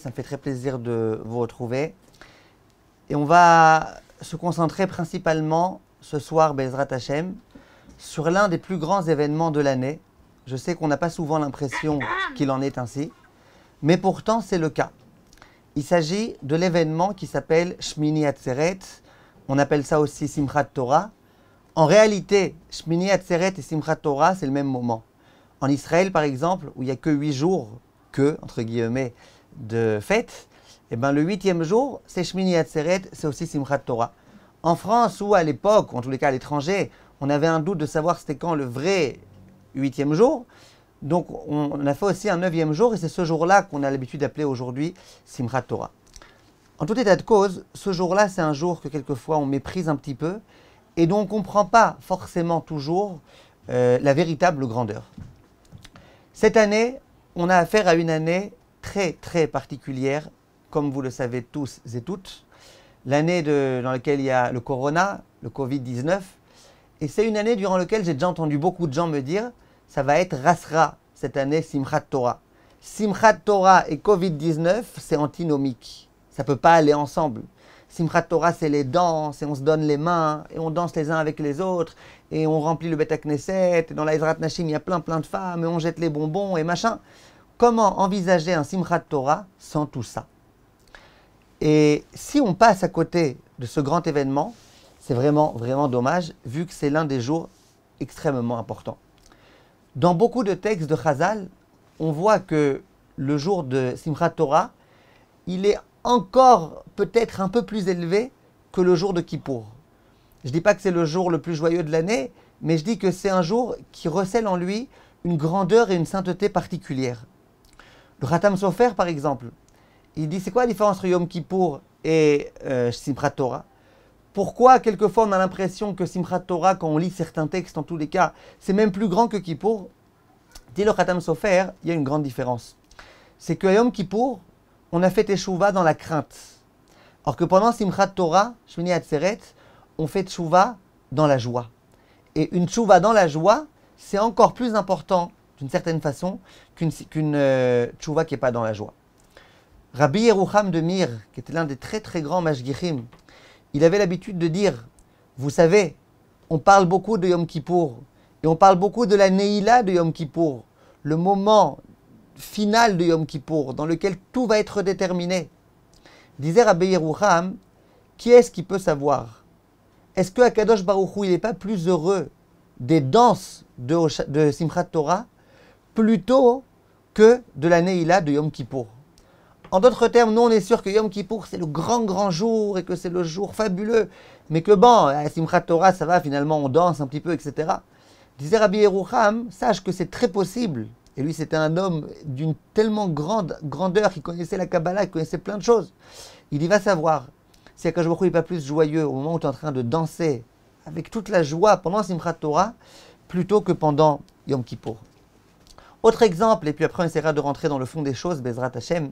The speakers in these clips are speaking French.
Ça me fait très plaisir de vous retrouver. Et on va se concentrer principalement ce soir, Bezrat Hashem, sur l'un des plus grands événements de l'année. Je sais qu'on n'a pas souvent l'impression qu'il en est ainsi, mais pourtant c'est le cas. Il s'agit de l'événement qui s'appelle Shmini Atzeret. On appelle ça aussi Simchat Torah. En réalité, Shmini Atzeret et Simchat Torah, c'est le même moment. En Israël, par exemple, où il n'y a que huit jours que, entre guillemets, de fête, eh ben, le huitième jour, c'est Atzeret, c'est aussi Simchat Torah. En France ou à l'époque, en tous les cas à l'étranger, on avait un doute de savoir c'était quand le vrai huitième jour. Donc on a fait aussi un neuvième jour et c'est ce jour-là qu'on a l'habitude d'appeler aujourd'hui Simchat Torah. En tout état de cause, ce jour-là, c'est un jour que quelquefois on méprise un petit peu et dont on ne comprend pas forcément toujours euh, la véritable grandeur. Cette année, on a affaire à une année très très particulière, comme vous le savez tous et toutes. L'année dans laquelle il y a le corona, le Covid-19. Et c'est une année durant laquelle j'ai déjà entendu beaucoup de gens me dire ça va être Rasra, cette année Simchat Torah. Simchat Torah et Covid-19, c'est antinomique. Ça ne peut pas aller ensemble. Simchat Torah, c'est les danses, et on se donne les mains, et on danse les uns avec les autres, et on remplit le Bet Knesset, et dans la Ezrat Nashim, il y a plein plein de femmes, et on jette les bonbons, et machin comment envisager un Simchat Torah sans tout ça Et si on passe à côté de ce grand événement, c'est vraiment, vraiment dommage, vu que c'est l'un des jours extrêmement importants. Dans beaucoup de textes de Chazal, on voit que le jour de Simchat Torah, il est encore peut-être un peu plus élevé que le jour de Kippour. Je ne dis pas que c'est le jour le plus joyeux de l'année, mais je dis que c'est un jour qui recèle en lui une grandeur et une sainteté particulière. Le Khatam Sofer, par exemple, il dit c'est quoi la différence entre Yom Kippour et euh, Torah Pourquoi, quelquefois, on a l'impression que Simchat Torah, quand on lit certains textes, en tous les cas, c'est même plus grand que Kippour Dit le Khatam Sofer, il y a une grande différence. C'est que Yom Kippour, on a fait échouva dans la crainte. alors que pendant Simchat Torah, Shmini Atzeret, on fait tchouva dans la joie. Et une tchouva dans la joie, c'est encore plus important d'une certaine façon qu'une qu euh, qui n'est pas dans la joie. Rabbi Yerucham de Mir, qui était l'un des très très grands mashgichim, il avait l'habitude de dire Vous savez, on parle beaucoup de Yom Kippour et on parle beaucoup de la Neila de Yom Kippour, le moment final de Yom Kippour dans lequel tout va être déterminé. Disait Rabbi Yerucham Qui est-ce qui peut savoir Est-ce que Akadosh Baruch il n'est pas plus heureux des danses de, de Simchat Torah plutôt que de il a de Yom Kippour. En d'autres termes, nous on est sûr que Yom Kippour c'est le grand grand jour et que c'est le jour fabuleux, mais que bon, à Simchat Torah ça va, finalement on danse un petit peu, etc. Disait Rabbi Yerucham, sache que c'est très possible, et lui c'était un homme d'une tellement grande grandeur, qui connaissait la Kabbalah, qui connaissait plein de choses, il y va savoir si me n'est pas plus joyeux au moment où tu es en train de danser avec toute la joie pendant Simchat Torah plutôt que pendant Yom Kippour. Autre exemple, et puis après on essaiera de rentrer dans le fond des choses, Bezrat Hashem.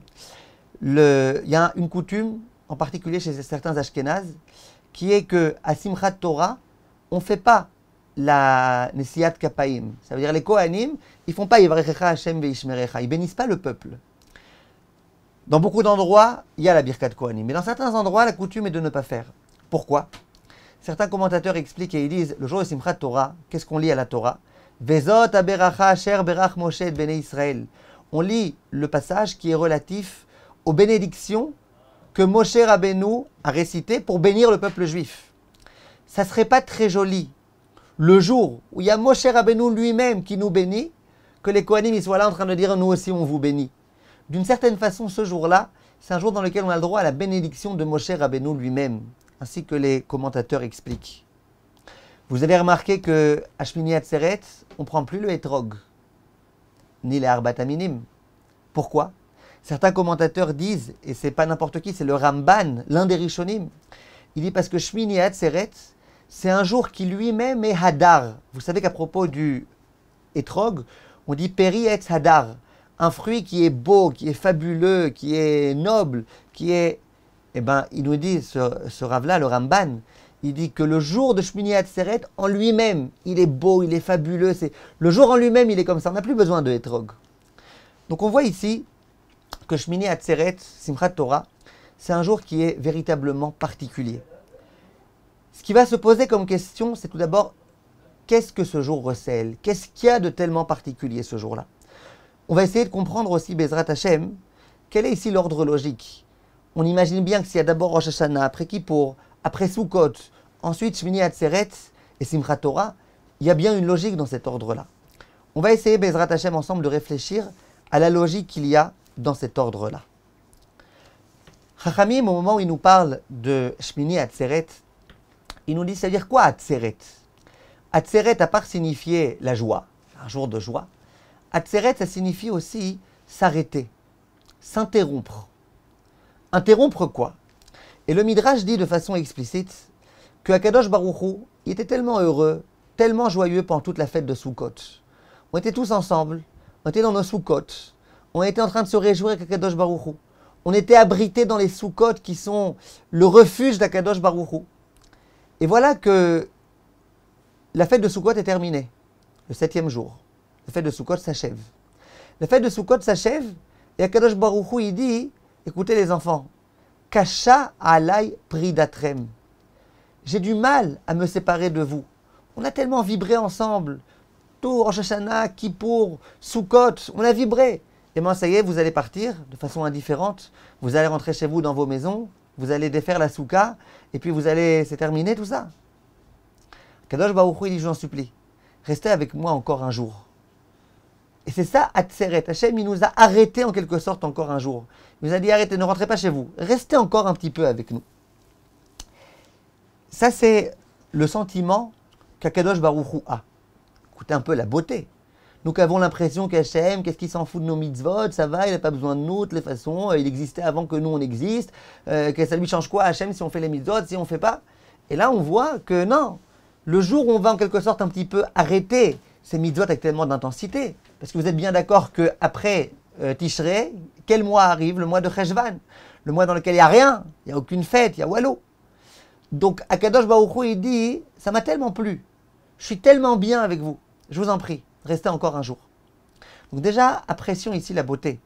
il y a une coutume, en particulier chez certains Ashkenazes, qui est que à Simchat Torah, on ne fait pas la Nesiyat Kapaim. Ça veut dire les Kohanim, ils font pas Hashem Veishmerecha. Ils bénissent pas le peuple. Dans beaucoup d'endroits, il y a la Birkat Kohanim. Mais dans certains endroits, la coutume est de ne pas faire. Pourquoi Certains commentateurs expliquent et ils disent le jour de Simchat Torah, qu'est-ce qu'on lit à la Torah Vezot aberacha asher berach Moshe et Israël. On lit le passage qui est relatif aux bénédictions que Moshe Rabbeinu a récité pour bénir le peuple juif. Ça serait pas très joli le jour où il y a Moshe Rabbeinu lui-même qui nous bénit, que les Kohanim soient là en train de dire nous aussi on vous bénit. D'une certaine façon, ce jour-là, c'est un jour dans lequel on a le droit à la bénédiction de Moshe Rabbeinu lui-même, ainsi que les commentateurs expliquent. Vous avez remarqué que Hashmini Atzeret, on prend plus le hétrog, ni les arbataminim. Pourquoi Certains commentateurs disent, et c'est pas n'importe qui, c'est le Ramban, l'un des Rishonim, il dit parce que Shmini Atzeret, c'est un jour qui lui-même est Hadar. Vous savez qu'à propos du etrog », on dit Peri Hadar, un fruit qui est beau, qui est fabuleux, qui est noble, qui est... Eh bien, il nous dit, ce, ce le Ramban, il dit que le jour de Shmini Atzeret en lui-même, il est beau, il est fabuleux. C'est le jour en lui-même, il est comme ça. On n'a plus besoin de hétrog. Donc on voit ici que Shmini Atzeret, Simchat Torah, c'est un jour qui est véritablement particulier. Ce qui va se poser comme question, c'est tout d'abord qu'est-ce que ce jour recèle Qu'est-ce qu'il y a de tellement particulier ce jour-là On va essayer de comprendre aussi Bezrat Hashem. Quel est ici l'ordre logique On imagine bien que s'il y a d'abord Rosh Hashanah, après pour après Sukkot, ensuite Shmini Atzeret et Simchat il y a bien une logique dans cet ordre-là. On va essayer, Bezrat Hashem, ensemble de réfléchir à la logique qu'il y a dans cet ordre-là. Chachamim, au moment où il nous parle de Shmini Atzeret, il nous dit, ça veut dire quoi Atzeret Atzeret, à part signifier la joie, un jour de joie, Atzeret, ça signifie aussi s'arrêter, s'interrompre. Interrompre quoi et le Midrash dit de façon explicite que Akadosh Baruchou il était tellement heureux, tellement joyeux pendant toute la fête de Soukot. On était tous ensemble, on était dans nos Soukot, on était en train de se réjouir avec Akadosh Baruchou. On était abrités dans les Soukot qui sont le refuge d'Akadosh Baruchou. Et voilà que la fête de Soukot est terminée, le septième jour. La fête de Soukot s'achève. La fête de Soukot s'achève et Akadosh Baruchou il dit, écoutez les enfants, Kacha alai pridatrem. J'ai du mal à me séparer de vous. On a tellement vibré ensemble. Tour, Rosh Hashanah, Kippour, Sukkot, on a vibré. Et eh moi, ben, ça y est, vous allez partir de façon indifférente. Vous allez rentrer chez vous dans vos maisons. Vous allez défaire la souka. Et puis vous allez. C'est terminé tout ça. Kadosh Baruch Je vous en supplie. Restez avec moi encore un jour. Et c'est ça, Atzeret. Hachem, il nous a arrêtés en quelque sorte encore un jour. Il nous a dit arrêtez, ne rentrez pas chez vous. Restez encore un petit peu avec nous. Ça, c'est le sentiment qu'Akadosh Baruchou a. Écoutez un peu la beauté. Nous avons l'impression qu'Hachem, qu'est-ce qu'il s'en fout de nos mitzvot, ça va, il n'a pas besoin de nous, de les façons, euh, il existait avant que nous on existe, euh, que ça lui change quoi Hachem si on fait les mitzvot, si on ne fait pas Et là on voit que non, le jour où on va en quelque sorte un petit peu arrêter ces mitzvot avec tellement d'intensité, parce que vous êtes bien d'accord qu'après euh, quel mois arrive Le mois de Cheshvan. Le mois dans lequel il n'y a rien, il n'y a aucune fête, il y a Wallo. Donc Akadosh Baoukou, il dit Ça m'a tellement plu. Je suis tellement bien avec vous. Je vous en prie, restez encore un jour. Donc, déjà, apprécions ici la beauté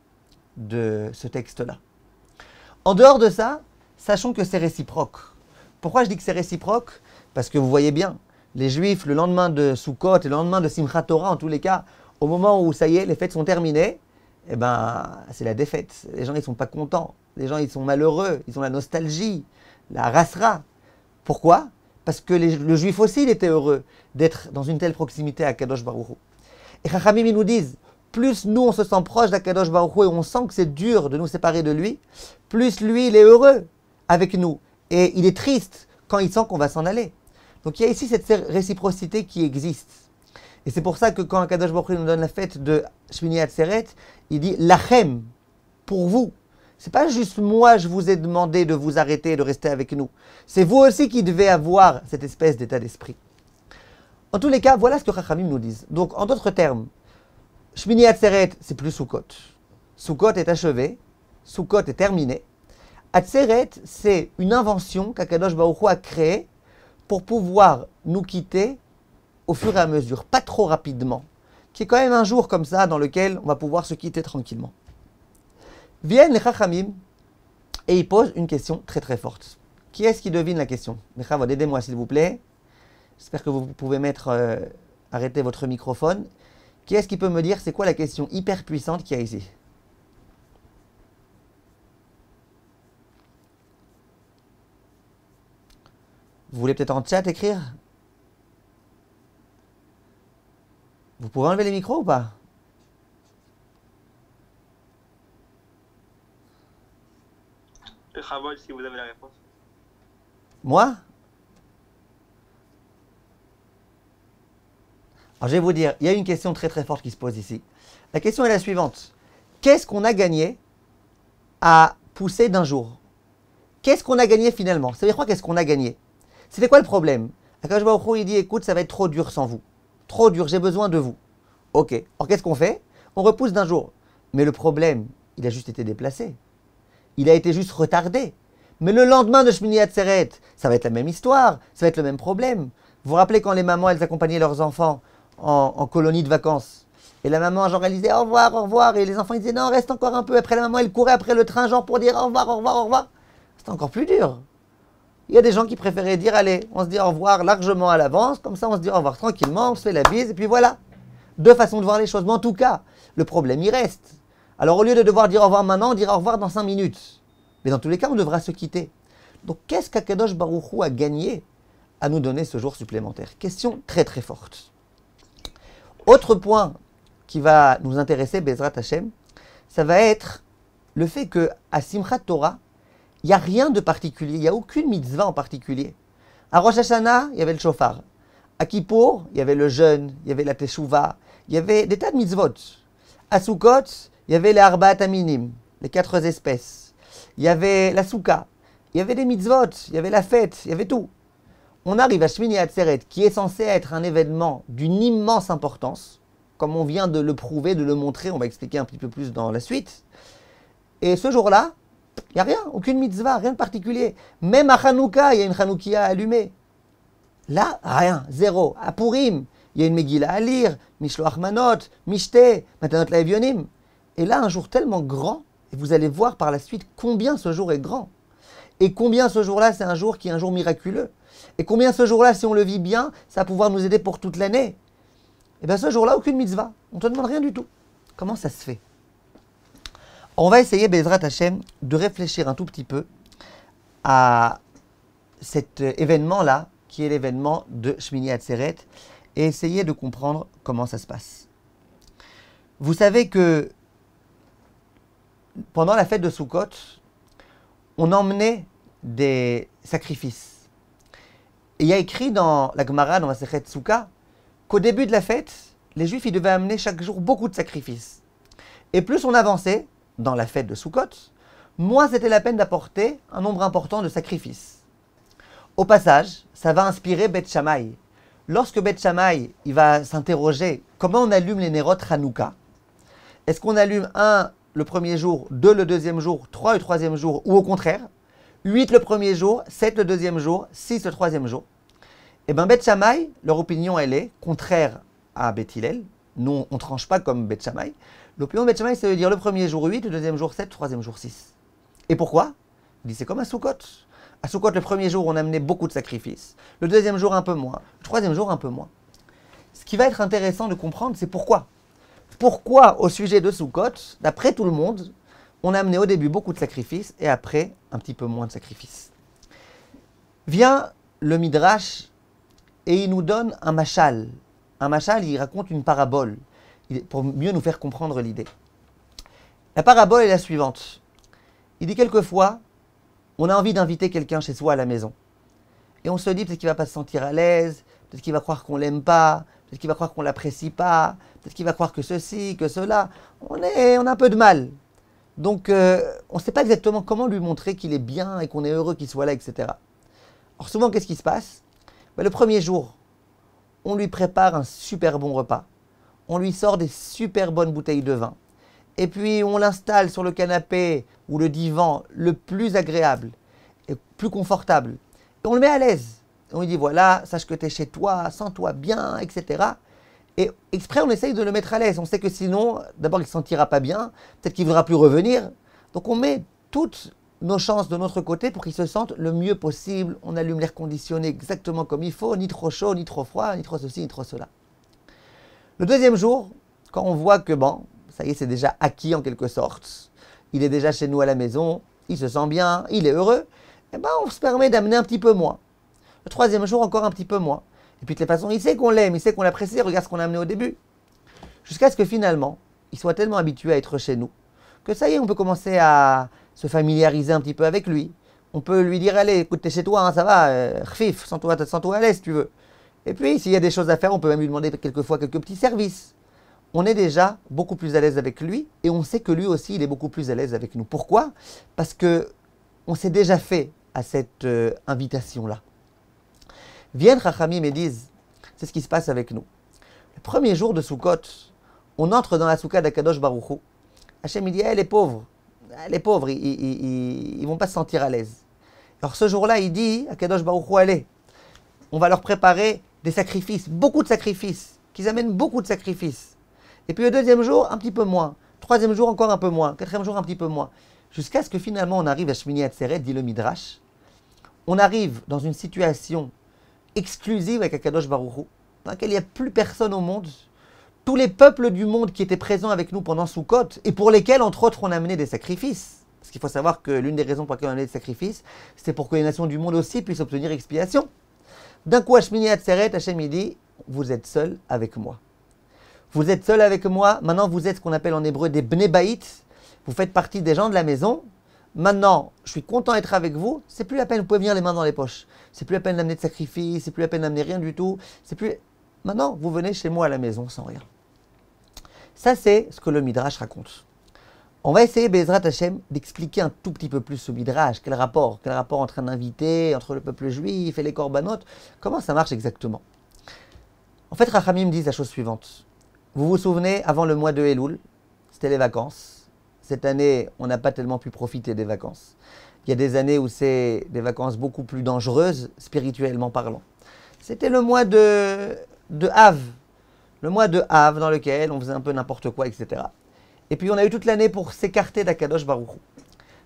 de ce texte-là. En dehors de ça, sachons que c'est réciproque. Pourquoi je dis que c'est réciproque Parce que vous voyez bien, les Juifs, le lendemain de Sukkot et le lendemain de Simchat Torah, en tous les cas, au moment où ça y est, les fêtes sont terminées, eh ben, c'est la défaite. Les gens, ils sont pas contents. Les gens, ils sont malheureux. Ils ont la nostalgie, la rasra. Pourquoi Parce que le juif aussi, il était heureux d'être dans une telle proximité à Kadosh Baruch Et Chachamim, nous disent, plus nous, on se sent proche d'Akadosh Baruch et on sent que c'est dur de nous séparer de lui, plus lui, il est heureux avec nous. Et il est triste quand il sent qu'on va s'en aller. Donc il y a ici cette réciprocité qui existe. Et c'est pour ça que quand Akadosh Baruch nous donne la fête de Shmini Atzeret, il dit Lachem, pour vous. C'est pas juste moi, je vous ai demandé de vous arrêter, de rester avec nous. C'est vous aussi qui devez avoir cette espèce d'état d'esprit. En tous les cas, voilà ce que Chachamim nous disent. Donc, en d'autres termes, Shmini Atzeret, c'est plus Sukkot. Sukkot est achevé, Sukkot est terminé. Atzeret, c'est une invention qu'Akadosh Baruch a créée pour pouvoir nous quitter au fur et à mesure, pas trop rapidement, qui est quand même un jour comme ça dans lequel on va pouvoir se quitter tranquillement. Viennent les Chachamim et ils posent une question très très forte. Qui est-ce qui devine la question Mais aidez-moi s'il vous plaît. J'espère que vous pouvez mettre, euh, arrêter votre microphone. Qui est-ce qui peut me dire c'est quoi la question hyper puissante qu'il y a ici Vous voulez peut-être en chat écrire Vous pouvez enlever les micros ou pas Moi Alors je vais vous dire, il y a une question très très forte qui se pose ici. La question est la suivante. Qu'est-ce qu'on a gagné à pousser d'un jour Qu'est-ce qu'on a gagné finalement cest veut dire quoi qu'est-ce qu'on a gagné C'était quoi le problème Akash il dit écoute, ça va être trop dur sans vous trop dur, j'ai besoin de vous. Ok. alors qu'est-ce qu'on fait On repousse d'un jour. Mais le problème, il a juste été déplacé. Il a été juste retardé. Mais le lendemain de Shmini Tseret, ça va être la même histoire, ça va être le même problème. Vous vous rappelez quand les mamans, elles accompagnaient leurs enfants en, en colonie de vacances et la maman, genre, elle disait au revoir, au revoir. Et les enfants, ils disaient non, reste encore un peu. Après, la maman, elle courait après le train, genre, pour dire au revoir, au revoir, au revoir. C'était encore plus dur. Il y a des gens qui préféraient dire allez, on se dit au revoir largement à l'avance, comme ça on se dit au revoir tranquillement, on se fait la bise, et puis voilà. Deux façons de voir les choses. Mais en tout cas, le problème, il reste. Alors au lieu de devoir dire au revoir maintenant, on dira au revoir dans cinq minutes. Mais dans tous les cas, on devra se quitter. Donc qu'est-ce qu'Akadosh Baruchou a gagné à nous donner ce jour supplémentaire Question très très forte. Autre point qui va nous intéresser, Bezrat Hashem, ça va être le fait que à Simchat Torah, il n'y a rien de particulier, il n'y a aucune mitzvah en particulier. À Rosh hashana, il y avait le chauffard. À Kippour, il y avait le jeûne, il y avait la teshuva, il y avait des tas de mitzvot. À Sukkot, il y avait les arbaat aminim, les quatre espèces. Il y avait la souka, il y avait des mitzvot, il y avait la fête, il y avait tout. On arrive à Shmini Atzeret, qui est censé être un événement d'une immense importance, comme on vient de le prouver, de le montrer, on va expliquer un petit peu plus dans la suite. Et ce jour-là, il n'y a rien, aucune mitzvah, rien de particulier. Même à Hanouka, il y a une Hanoukia allumée. Là, rien, zéro. À Purim, il y a une Megillah à lire, Mishloach Manot, Mishte, Matanot Laevionim. Et là, un jour tellement grand, et vous allez voir par la suite combien ce jour est grand. Et combien ce jour-là, c'est un jour qui est un jour miraculeux. Et combien ce jour-là, si on le vit bien, ça va pouvoir nous aider pour toute l'année. Et eh bien ce jour-là, aucune mitzvah. On ne te demande rien du tout. Comment ça se fait on va essayer, Bezrat Hashem, de réfléchir un tout petit peu à cet euh, événement-là, qui est l'événement de Shmini Atzeret, et essayer de comprendre comment ça se passe. Vous savez que pendant la fête de Sukkot, on emmenait des sacrifices. il y a écrit dans la Gemara, dans la Sechet Souka, qu'au début de la fête, les Juifs ils devaient amener chaque jour beaucoup de sacrifices. Et plus on avançait, dans la fête de Sukkot, moins c'était la peine d'apporter un nombre important de sacrifices. Au passage, ça va inspirer Beth Shammai. Lorsque Beth Shammai, il va s'interroger comment on allume les Nérotes Hanouka. Est-ce qu'on allume un le premier jour, 2 le deuxième jour, trois le troisième jour, ou au contraire, 8 le premier jour, 7 le deuxième jour, 6 le troisième jour Eh bien, Beth Shammai, leur opinion, elle est contraire à Beth Hillel. Nous, on tranche pas comme Beth Shammai. L'opium de ça veut dire le premier jour 8, le deuxième jour 7, le troisième jour 6. Et pourquoi Il dit c'est comme à Soukot. À Soukot, le premier jour, on amenait beaucoup de sacrifices. Le deuxième jour, un peu moins. Le troisième jour, un peu moins. Ce qui va être intéressant de comprendre, c'est pourquoi. Pourquoi, au sujet de Soukot, d'après tout le monde, on a amené au début beaucoup de sacrifices et après un petit peu moins de sacrifices. Vient le Midrash et il nous donne un machal. Un machal, il raconte une parabole pour mieux nous faire comprendre l'idée. La parabole est la suivante. Il dit quelquefois, on a envie d'inviter quelqu'un chez soi à la maison. Et on se dit peut-être qu'il va pas se sentir à l'aise, peut-être qu'il va croire qu'on l'aime pas, peut-être qu'il va croire qu'on l'apprécie pas, peut-être qu'il va croire que ceci, que cela. On, est, on a un peu de mal. Donc euh, on ne sait pas exactement comment lui montrer qu'il est bien et qu'on est heureux qu'il soit là, etc. Alors souvent, qu'est-ce qui se passe bah, Le premier jour, on lui prépare un super bon repas on lui sort des super bonnes bouteilles de vin. Et puis on l'installe sur le canapé ou le divan le plus agréable et plus confortable. on le met à l'aise. On lui dit voilà, sache que tu es chez toi, sens-toi bien, etc. Et exprès, on essaye de le mettre à l'aise. On sait que sinon, d'abord, il ne se sentira pas bien, peut-être qu'il ne voudra plus revenir. Donc on met toutes nos chances de notre côté pour qu'il se sente le mieux possible. On allume l'air conditionné exactement comme il faut, ni trop chaud, ni trop froid, ni trop ceci, ni trop cela. Le deuxième jour, quand on voit que, bon, ça y est, c'est déjà acquis en quelque sorte, il est déjà chez nous à la maison, il se sent bien, il est heureux, eh ben, on se permet d'amener un petit peu moins. Le troisième jour, encore un petit peu moins. Et puis de toute façon, il sait qu'on l'aime, il sait qu'on l'apprécie, regarde ce qu'on a amené au début. Jusqu'à ce que finalement, il soit tellement habitué à être chez nous, que ça y est, on peut commencer à se familiariser un petit peu avec lui. On peut lui dire, allez, écoute, t'es chez toi, hein, ça va, euh, rfif, sans toi, sans toi, allez, si tu veux. Et puis, s'il y a des choses à faire, on peut même lui demander quelquefois quelques petits services. On est déjà beaucoup plus à l'aise avec lui et on sait que lui aussi, il est beaucoup plus à l'aise avec nous. Pourquoi Parce que on s'est déjà fait à cette euh, invitation-là. Viennent Rachamim et disent, c'est ce qui se passe avec nous. Le premier jour de Sukkot, on entre dans la Soukha d'Akadosh Baruchou. Hachem, il dit, elle eh, est pauvre, elle eh, est pauvre, ils, ne vont pas se sentir à l'aise. Alors ce jour-là, il dit, Akadosh Baruchou, allez, on va leur préparer des sacrifices, beaucoup de sacrifices, qu'ils amènent beaucoup de sacrifices. Et puis le deuxième jour, un petit peu moins. Troisième jour, encore un peu moins. Quatrième jour, un petit peu moins. Jusqu'à ce que finalement on arrive à Shmini Atzeret, dit le Midrash. On arrive dans une situation exclusive avec Akadosh Baruchou, dans laquelle il n'y a plus personne au monde. Tous les peuples du monde qui étaient présents avec nous pendant Soukot, et pour lesquels, entre autres, on a amené des sacrifices. Parce qu'il faut savoir que l'une des raisons pour lesquelles on a des sacrifices, c'est pour que les nations du monde aussi puissent obtenir expiation. D'un coup, Hashmini à Hachem dit Vous êtes seul avec moi. Vous êtes seul avec moi. Maintenant, vous êtes ce qu'on appelle en hébreu des Bnebaïtes. Vous faites partie des gens de la maison. Maintenant, je suis content d'être avec vous. C'est plus la peine, vous pouvez venir les mains dans les poches. C'est plus la peine d'amener de sacrifice, c'est plus la peine d'amener rien du tout. C'est plus. Maintenant, vous venez chez moi à la maison sans rien. Ça, c'est ce que le Midrash raconte. On va essayer, Bezrat Hashem, d'expliquer un tout petit peu plus ce midrash. Quel rapport Quel rapport entre un invité, entre le peuple juif et les corbanotes Comment ça marche exactement En fait, Rachamim dit la chose suivante. Vous vous souvenez, avant le mois de Elul, c'était les vacances. Cette année, on n'a pas tellement pu profiter des vacances. Il y a des années où c'est des vacances beaucoup plus dangereuses, spirituellement parlant. C'était le mois de, de Av. Le mois de Av, dans lequel on faisait un peu n'importe quoi, etc. Et puis on a eu toute l'année pour s'écarter d'Akadosh Baruchou.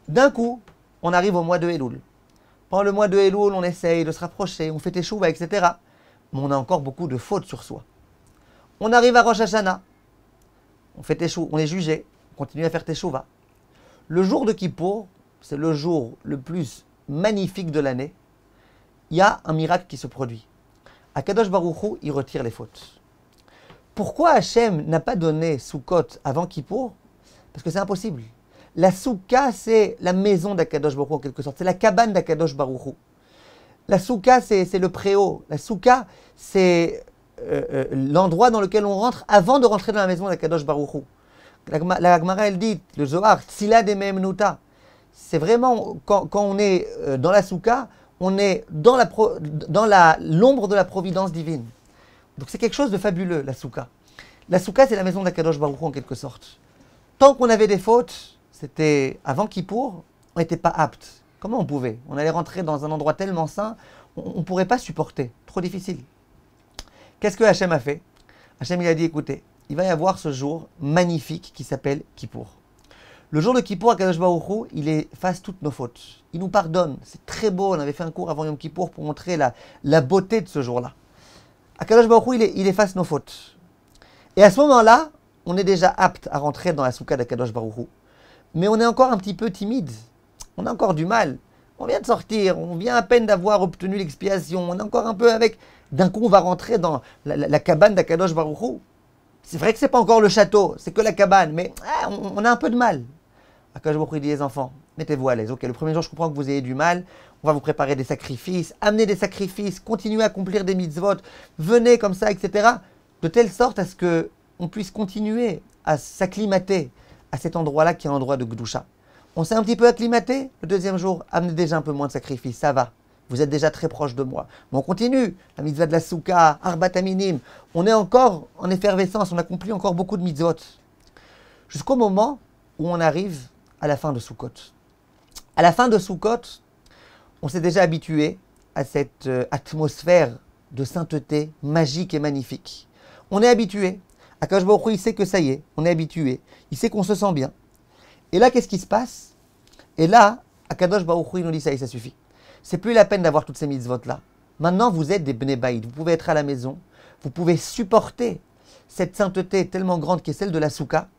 D'un coup, on arrive au mois de Elul. Pendant le mois de Elul, on essaye de se rapprocher, on fait échouva, etc. Mais on a encore beaucoup de fautes sur soi. On arrive à Rosh Hashanah. On fait on est jugé. On continue à faire teshuva. Le jour de Kippour, c'est le jour le plus magnifique de l'année. Il y a un miracle qui se produit. Akadosh Baruchou, il retire les fautes. Pourquoi Hachem n'a pas donné Soukot avant Kippour Parce que c'est impossible. La Souka, c'est la maison d'Akadosh Baruch en quelque sorte. C'est la cabane d'Akadosh Baruch La Souka, c'est le préau. La Souka, c'est euh, euh, l'endroit dans lequel on rentre avant de rentrer dans la maison d'Akadosh Baruch La Gemara, elle dit, le Zohar, Tzila de Mehemnuta. C'est vraiment, quand, euh, on est dans la Souka, on est dans l'ombre la, dans de la providence divine. Donc c'est quelque chose de fabuleux, la souka. La soukha, c'est la maison d'Akadosh Baruch en quelque sorte. Tant qu'on avait des fautes, c'était avant Kippour, on n'était pas apte. Comment on pouvait On allait rentrer dans un endroit tellement sain, on ne pourrait pas supporter. Trop difficile. Qu'est-ce que Hachem a fait Hachem, il a dit écoutez, il va y avoir ce jour magnifique qui s'appelle Kippour. Le jour de Kippour, Akadosh Baruch il efface toutes nos fautes. Il nous pardonne. C'est très beau. On avait fait un cours avant Yom Kippour pour montrer la, beauté de ce jour-là. Akadosh Baruch il, il efface nos fautes. Et à ce moment-là, on est déjà apte à rentrer dans la soukha d'Akadosh Baruchou. Mais on est encore un petit peu timide. On a encore du mal. On vient de sortir, on vient à peine d'avoir obtenu l'expiation. On est encore un peu avec. D'un coup, on va rentrer dans la, cabane d'Akadosh Baruchou. C'est vrai que c'est pas encore le château, c'est que la cabane, mais ah, on, a un peu de mal. Akadosh Baruchou dit les enfants, mettez-vous à l'aise. Ok, le premier jour, je comprends que vous ayez du mal. On va vous préparer des sacrifices, amener des sacrifices, continuer à accomplir des mitzvot, venez comme ça, etc de telle sorte à ce que on puisse continuer à s'acclimater à cet endroit-là qui est l'endroit de Gdusha. On s'est un petit peu acclimaté, le deuxième jour, amenez déjà un peu moins de sacrifices, ça va. Vous êtes déjà très proche de moi. Mais on continue, la mitzvah de la souka, arbat aminim. On est encore en effervescence, on accomplit encore beaucoup de mitzvot. Jusqu'au moment où on arrive à la fin de Soukot. À la fin de Soukot, on s'est déjà habitué à cette euh, atmosphère de sainteté magique et magnifique. On est habitué. Akadosh Baruch il sait que ça y est, on est habitué. Il sait qu'on se sent bien. Et là, qu'est-ce qui se passe Et là, Akadosh Baruch il nous dit ça y est, ça suffit. C'est plus la peine d'avoir toutes ces mitzvot-là. Maintenant, vous êtes des bnebaïdes. Vous pouvez être à la maison. Vous pouvez supporter cette sainteté tellement grande qui est celle de la souka.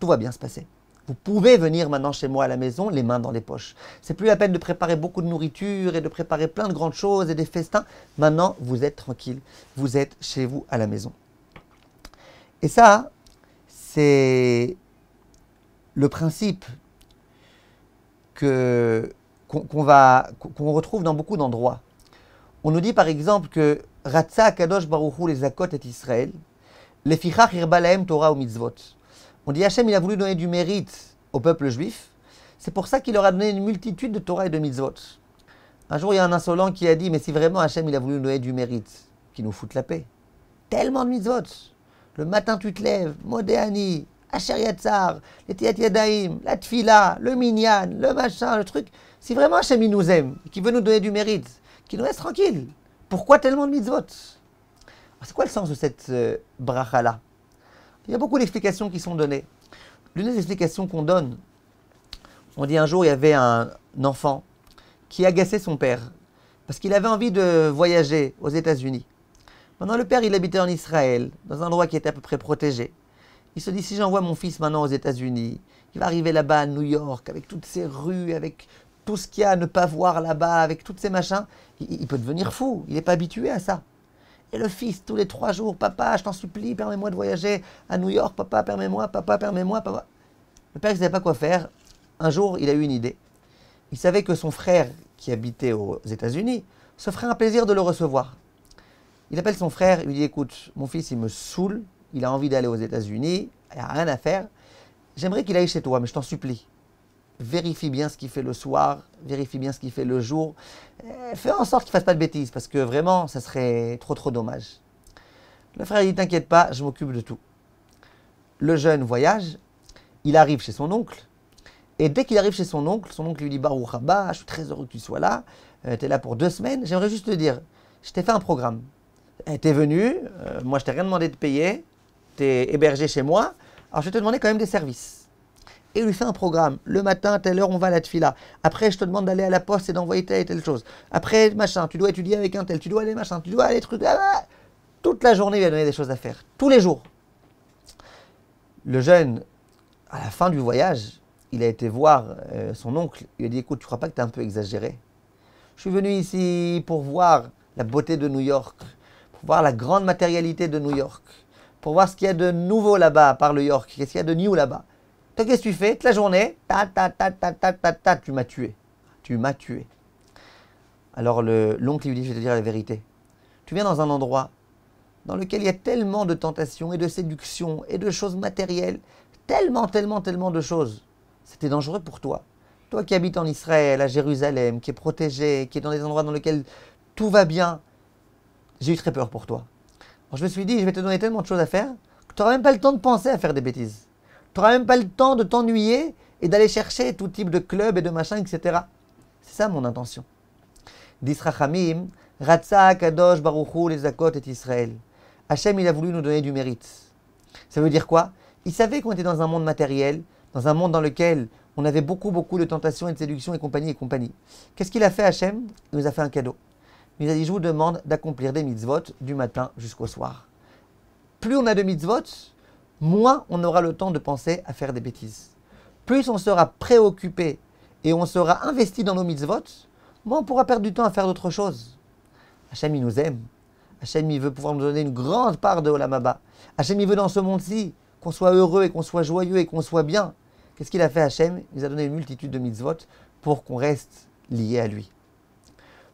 Tout va bien se passer. Vous pouvez venir maintenant chez moi à la maison, les mains dans les poches. C'est plus la peine de préparer beaucoup de nourriture et de préparer plein de grandes choses et des festins. Maintenant, vous êtes tranquille. Vous êtes chez vous à la maison. Et ça, c'est le principe que, qu'on, retrouve dans beaucoup d'endroits. On nous dit par exemple que ratzak Kadosh Baruchu les Akot et Israël, les Fichach Irbalaem Torah ou Mitzvot. On dit Hachem, il a voulu donner du mérite au peuple juif. C'est pour ça qu'il leur a donné une multitude de Torah et de Mitzvot. Un jour, il y a un insolent qui a dit Mais si vraiment Hachem, il a voulu nous donner du mérite, qu'il nous foute la paix. Tellement de Mitzvot le matin, tu te lèves, Modéani, Yatsar, les Tiat Yadaim, la Tfila, le Minyan, le machin, le truc. Si vraiment Hachem nous aime, qui veut nous donner du mérite, qui nous reste tranquille, pourquoi tellement de mitzvot ah, C'est quoi le sens de cette euh, bracha-là Il y a beaucoup d'explications qui sont données. L'une des explications qu'on donne, on dit un jour, il y avait un enfant qui agaçait son père parce qu'il avait envie de voyager aux États-Unis. Maintenant, le père, il habitait en Israël, dans un endroit qui était à peu près protégé. Il se dit, si j'envoie mon fils maintenant aux États-Unis, il va arriver là-bas à New York, avec toutes ces rues, avec tout ce qu'il y a à ne pas voir là-bas, avec tous ces machins, il, peut devenir fou. Il n'est pas habitué à ça. Et le fils, tous les trois jours, papa, je t'en supplie, permets-moi de voyager à New York, papa, permets-moi, papa, permets-moi, papa. Le père, il ne savait pas quoi faire. Un jour, il a eu une idée. Il savait que son frère, qui habitait aux États-Unis, se ferait un plaisir de le recevoir. Il appelle son frère, il lui dit Écoute, mon fils, il me saoule, il a envie d'aller aux États-Unis, il n'y a rien à faire. J'aimerais qu'il aille chez toi, mais je t'en supplie. Vérifie bien ce qu'il fait le soir, vérifie bien ce qu'il fait le jour. Euh, fais en sorte qu'il ne fasse pas de bêtises, parce que vraiment, ça serait trop, trop dommage. Le frère dit T'inquiète pas, je m'occupe de tout. Le jeune voyage, il arrive chez son oncle. Et dès qu'il arrive chez son oncle, son oncle lui dit Baruch Abba, je suis très heureux que tu sois là, euh, tu es là pour deux semaines. J'aimerais juste te dire Je t'ai fait un programme t'es venu, euh, moi je t'ai rien demandé de payer, t'es hébergé chez moi, alors je vais te demander quand même des services. Et lui fait un programme. Le matin, à telle heure, on va à la tfila. Après, je te demande d'aller à la poste et d'envoyer telle et telle chose. Après, machin, tu dois étudier avec un tel, tu dois aller machin, tu dois aller truc. Ah, ah. toute la journée, il va donner des choses à faire. Tous les jours. Le jeune, à la fin du voyage, il a été voir euh, son oncle. Il a dit Écoute, tu crois pas que tu es un peu exagéré Je suis venu ici pour voir la beauté de New York voir la grande matérialité de New York, pour voir ce qu'il y a de nouveau là-bas par le York, qu'est-ce qu'il y a de new là-bas. Toi, qu'est-ce que tu fais Toute la journée, ta ta ta ta ta ta ta, tu m'as tué. Tu m'as tué. Alors l'oncle lui dit, je vais te dire la vérité. Tu viens dans un endroit dans lequel il y a tellement de tentations et de séductions et de choses matérielles, tellement, tellement, tellement de choses. C'était dangereux pour toi. Toi qui habites en Israël, à Jérusalem, qui es protégé, qui est dans des endroits dans lesquels tout va bien, j'ai eu très peur pour toi. je me suis dit, je vais te donner tellement de choses à faire que tu n'auras même pas le temps de penser à faire des bêtises. Tu n'auras même pas le temps de t'ennuyer et d'aller chercher tout type de club et de machin, etc. C'est ça mon intention. D'Israchamim, Ratza, Kadosh, Baruchou, les et Israël. Hachem, il a voulu nous donner du mérite. Ça veut dire quoi Il savait qu'on était dans un monde matériel, dans un monde dans lequel on avait beaucoup, beaucoup de tentations et de séductions et compagnie et compagnie. Qu'est-ce qu'il a fait Hachem Il nous a fait un cadeau nous a dit, je vous demande d'accomplir des mitzvot du matin jusqu'au soir. Plus on a de mitzvot, moins on aura le temps de penser à faire des bêtises. Plus on sera préoccupé et on sera investi dans nos mitzvot, moins on pourra perdre du temps à faire d'autres choses. Hachem, il nous aime. Hachem, il veut pouvoir nous donner une grande part de Olamaba. Hachem, il veut dans ce monde-ci qu'on soit heureux et qu'on soit joyeux et qu'on soit bien. Qu'est-ce qu'il a fait Hachem Il nous a donné une multitude de mitzvot pour qu'on reste lié à lui.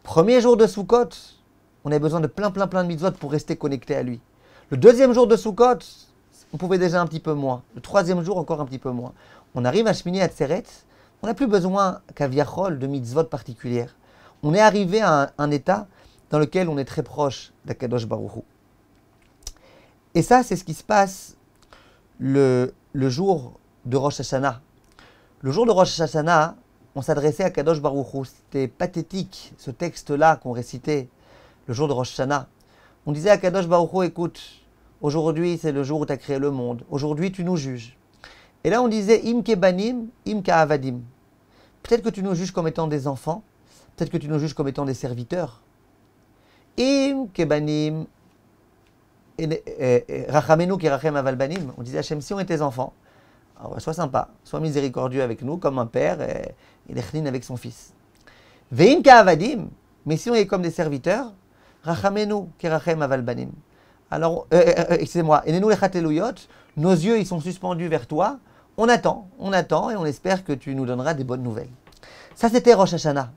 Premier jour de Sukkot, on a besoin de plein plein plein de mitzvot pour rester connecté à lui. Le deuxième jour de Sukkot, on pouvait déjà un petit peu moins. Le troisième jour, encore un petit peu moins. On arrive à à Atzeret, on n'a plus besoin qu'à Viachol de mitzvot particulières. On est arrivé à un, état dans lequel on est très proche d'Akadosh Hu. Et ça, c'est ce qui se passe le, le jour de Rosh Hashanah. Le jour de Rosh Hashanah, on s'adressait à Kadosh Baruch C'était pathétique, ce texte-là qu'on récitait le jour de Rosh Shana. On disait à Kadosh Baruch écoute, aujourd'hui c'est le jour où tu as créé le monde. Aujourd'hui tu nous juges. Et là on disait im kebanim, im Peut-être que tu nous juges comme étant des enfants. Peut-être que tu nous juges comme étant des serviteurs. Im kebanim, rachamenu avalbanim. On disait Hachem, si on tes enfants, sois sympa, sois miséricordieux avec nous comme un père. Et, il est avec son fils. Veimka avadim, mais si on est comme des serviteurs, rachamenu kerachem avalbanim. Alors, euh, euh, euh, excusez-moi, nos yeux ils sont suspendus vers toi, on attend, on attend et on espère que tu nous donneras des bonnes nouvelles. Ça c'était Rosh Hashanah.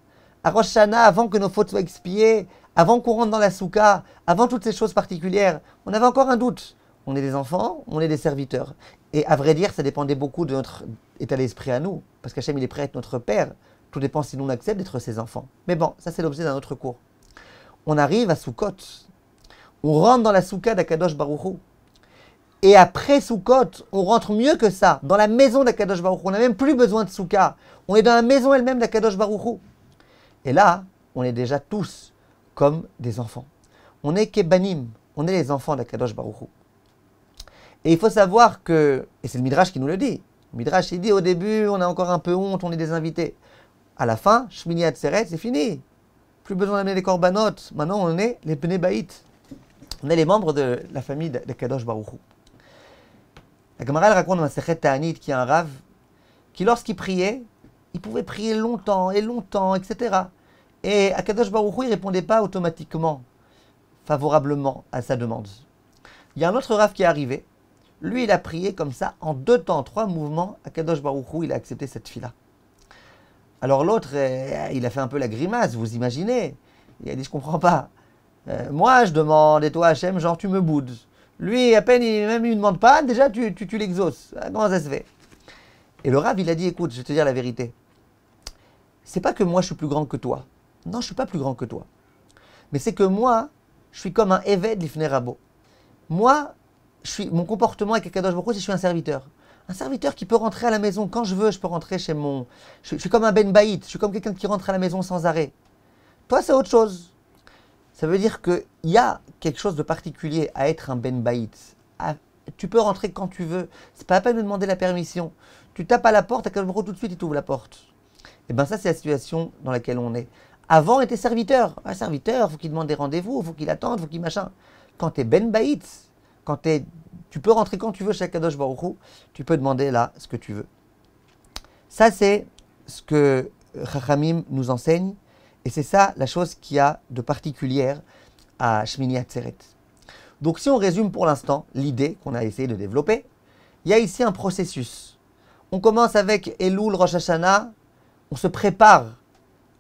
À Rosh Hashanah, avant que nos fautes soient expiées, avant qu'on rentre dans la souka, avant toutes ces choses particulières, on avait encore un doute on est des enfants, on est des serviteurs. Et à vrai dire, ça dépendait beaucoup de notre état d'esprit à nous, parce qu'Hachem, il est prêt à être notre père. Tout dépend si nous on accepte d'être ses enfants. Mais bon, ça c'est l'objet d'un autre cours. On arrive à Soukot. On rentre dans la souka d'Akadosh Baruchou. Et après Soukot, on rentre mieux que ça, dans la maison d'Akadosh Baruchou. On n'a même plus besoin de souka. On est dans la maison elle-même d'Akadosh Baruchou. Et là, on est déjà tous comme des enfants. On est Kebanim, on est les enfants d'Akadosh Baruchou. Et il faut savoir que, et c'est le Midrash qui nous le dit, le Midrash il dit au début, on a encore un peu honte, on est des invités. À la fin, Shmini Seret, c'est fini. Plus besoin d'amener les korbanot, Maintenant, on est les Pnebaïtes. On est les membres de la famille de Kadosh Baruchou. La camarade raconte dans Seret Ta'anit qui y un rave qui, lorsqu'il priait, il pouvait prier longtemps et longtemps, etc. Et Kadosh Baruchou, il ne répondait pas automatiquement, favorablement à sa demande. Il y a un autre rave qui est arrivé, lui, il a prié comme ça, en deux temps, trois mouvements. à kadosh Baruchou, il a accepté cette fille-là. Alors l'autre, euh, il a fait un peu la grimace, vous imaginez. Il a dit, je comprends pas. Euh, moi, je demande, et toi, Hachem, genre, tu me boudes. Lui, à peine, il même il ne demande pas, déjà, tu, tu, tu l'exauces. Ah, comment ça se fait Et le Rav, il a dit, écoute, je vais te dire la vérité. C'est pas que moi, je suis plus grand que toi. Non, je suis pas plus grand que toi. Mais c'est que moi, je suis comme un de Lifnerabo. Moi, mon comportement avec Akadosh Baruch si je suis un serviteur. Un serviteur qui peut rentrer à la maison quand je veux, je peux rentrer chez mon. Je, suis comme un Ben Baït, je suis comme quelqu'un qui rentre à la maison sans arrêt. Toi, c'est autre chose. Ça veut dire qu'il y a quelque chose de particulier à être un Ben Baït. Ah, tu peux rentrer quand tu veux. C'est pas à peine de demander la permission. Tu tapes à la porte, Akadosh Baruch tout de suite, il t'ouvre la porte. Et eh bien, ça, c'est la situation dans laquelle on est. Avant, était serviteur. Un serviteur, faut qu'il demande des rendez-vous, faut qu'il attende, faut qu'il machin. Quand tu es Ben Baït, tu peux rentrer quand tu veux chez Kadosh Baruch tu peux demander là ce que tu veux. Ça, c'est ce que Chachamim nous enseigne, et c'est ça la chose qui a de particulière à Shmini Atzeret. Donc, si on résume pour l'instant l'idée qu'on a essayé de développer, il y a ici un processus. On commence avec Elul Rosh Hashanah, on se prépare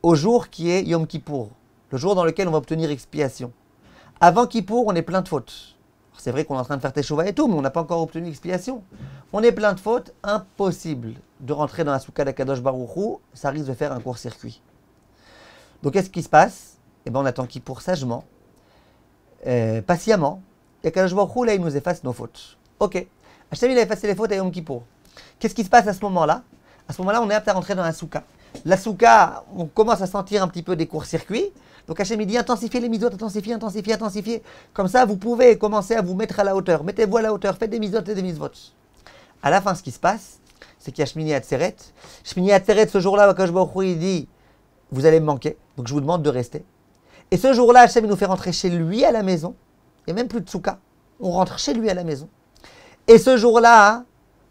au jour qui est Yom Kippour, le jour dans lequel on va obtenir expiation. Avant Kippour, on est plein de fautes c'est vrai qu'on est en train de faire chevaux et tout, mais on n'a pas encore obtenu l'explication. On est plein de fautes, impossible de rentrer dans la soukha d'Akadosh Baruchou, ça risque de faire un court-circuit. Donc qu'est-ce qui se passe Eh bien on attend qu'il pour sagement, euh, patiemment, et Akadosh Baruchou, là il nous efface nos fautes. Ok, Hachem il a effacé les fautes à Yom Kippour. Qu'est-ce qui se passe à ce moment-là À ce moment-là on est apte à rentrer dans la soukha. La soukha, on commence à sentir un petit peu des courts-circuits, donc Hachem, il dit intensifiez les misotes, intensifiez, intensifiez, intensifiez. Comme ça, vous pouvez commencer à vous mettre à la hauteur. Mettez-vous à la hauteur, faites des misotes et des misvotes. À la fin, ce qui se passe, c'est qu'il y a Shmini Atzeret. Shmini Atzeret, ce jour-là, quand je il dit Vous allez me manquer, donc je vous demande de rester. Et ce jour-là, Hachem, nous fait rentrer chez lui à la maison. Il n'y a même plus de souka. On rentre chez lui à la maison. Et ce jour-là,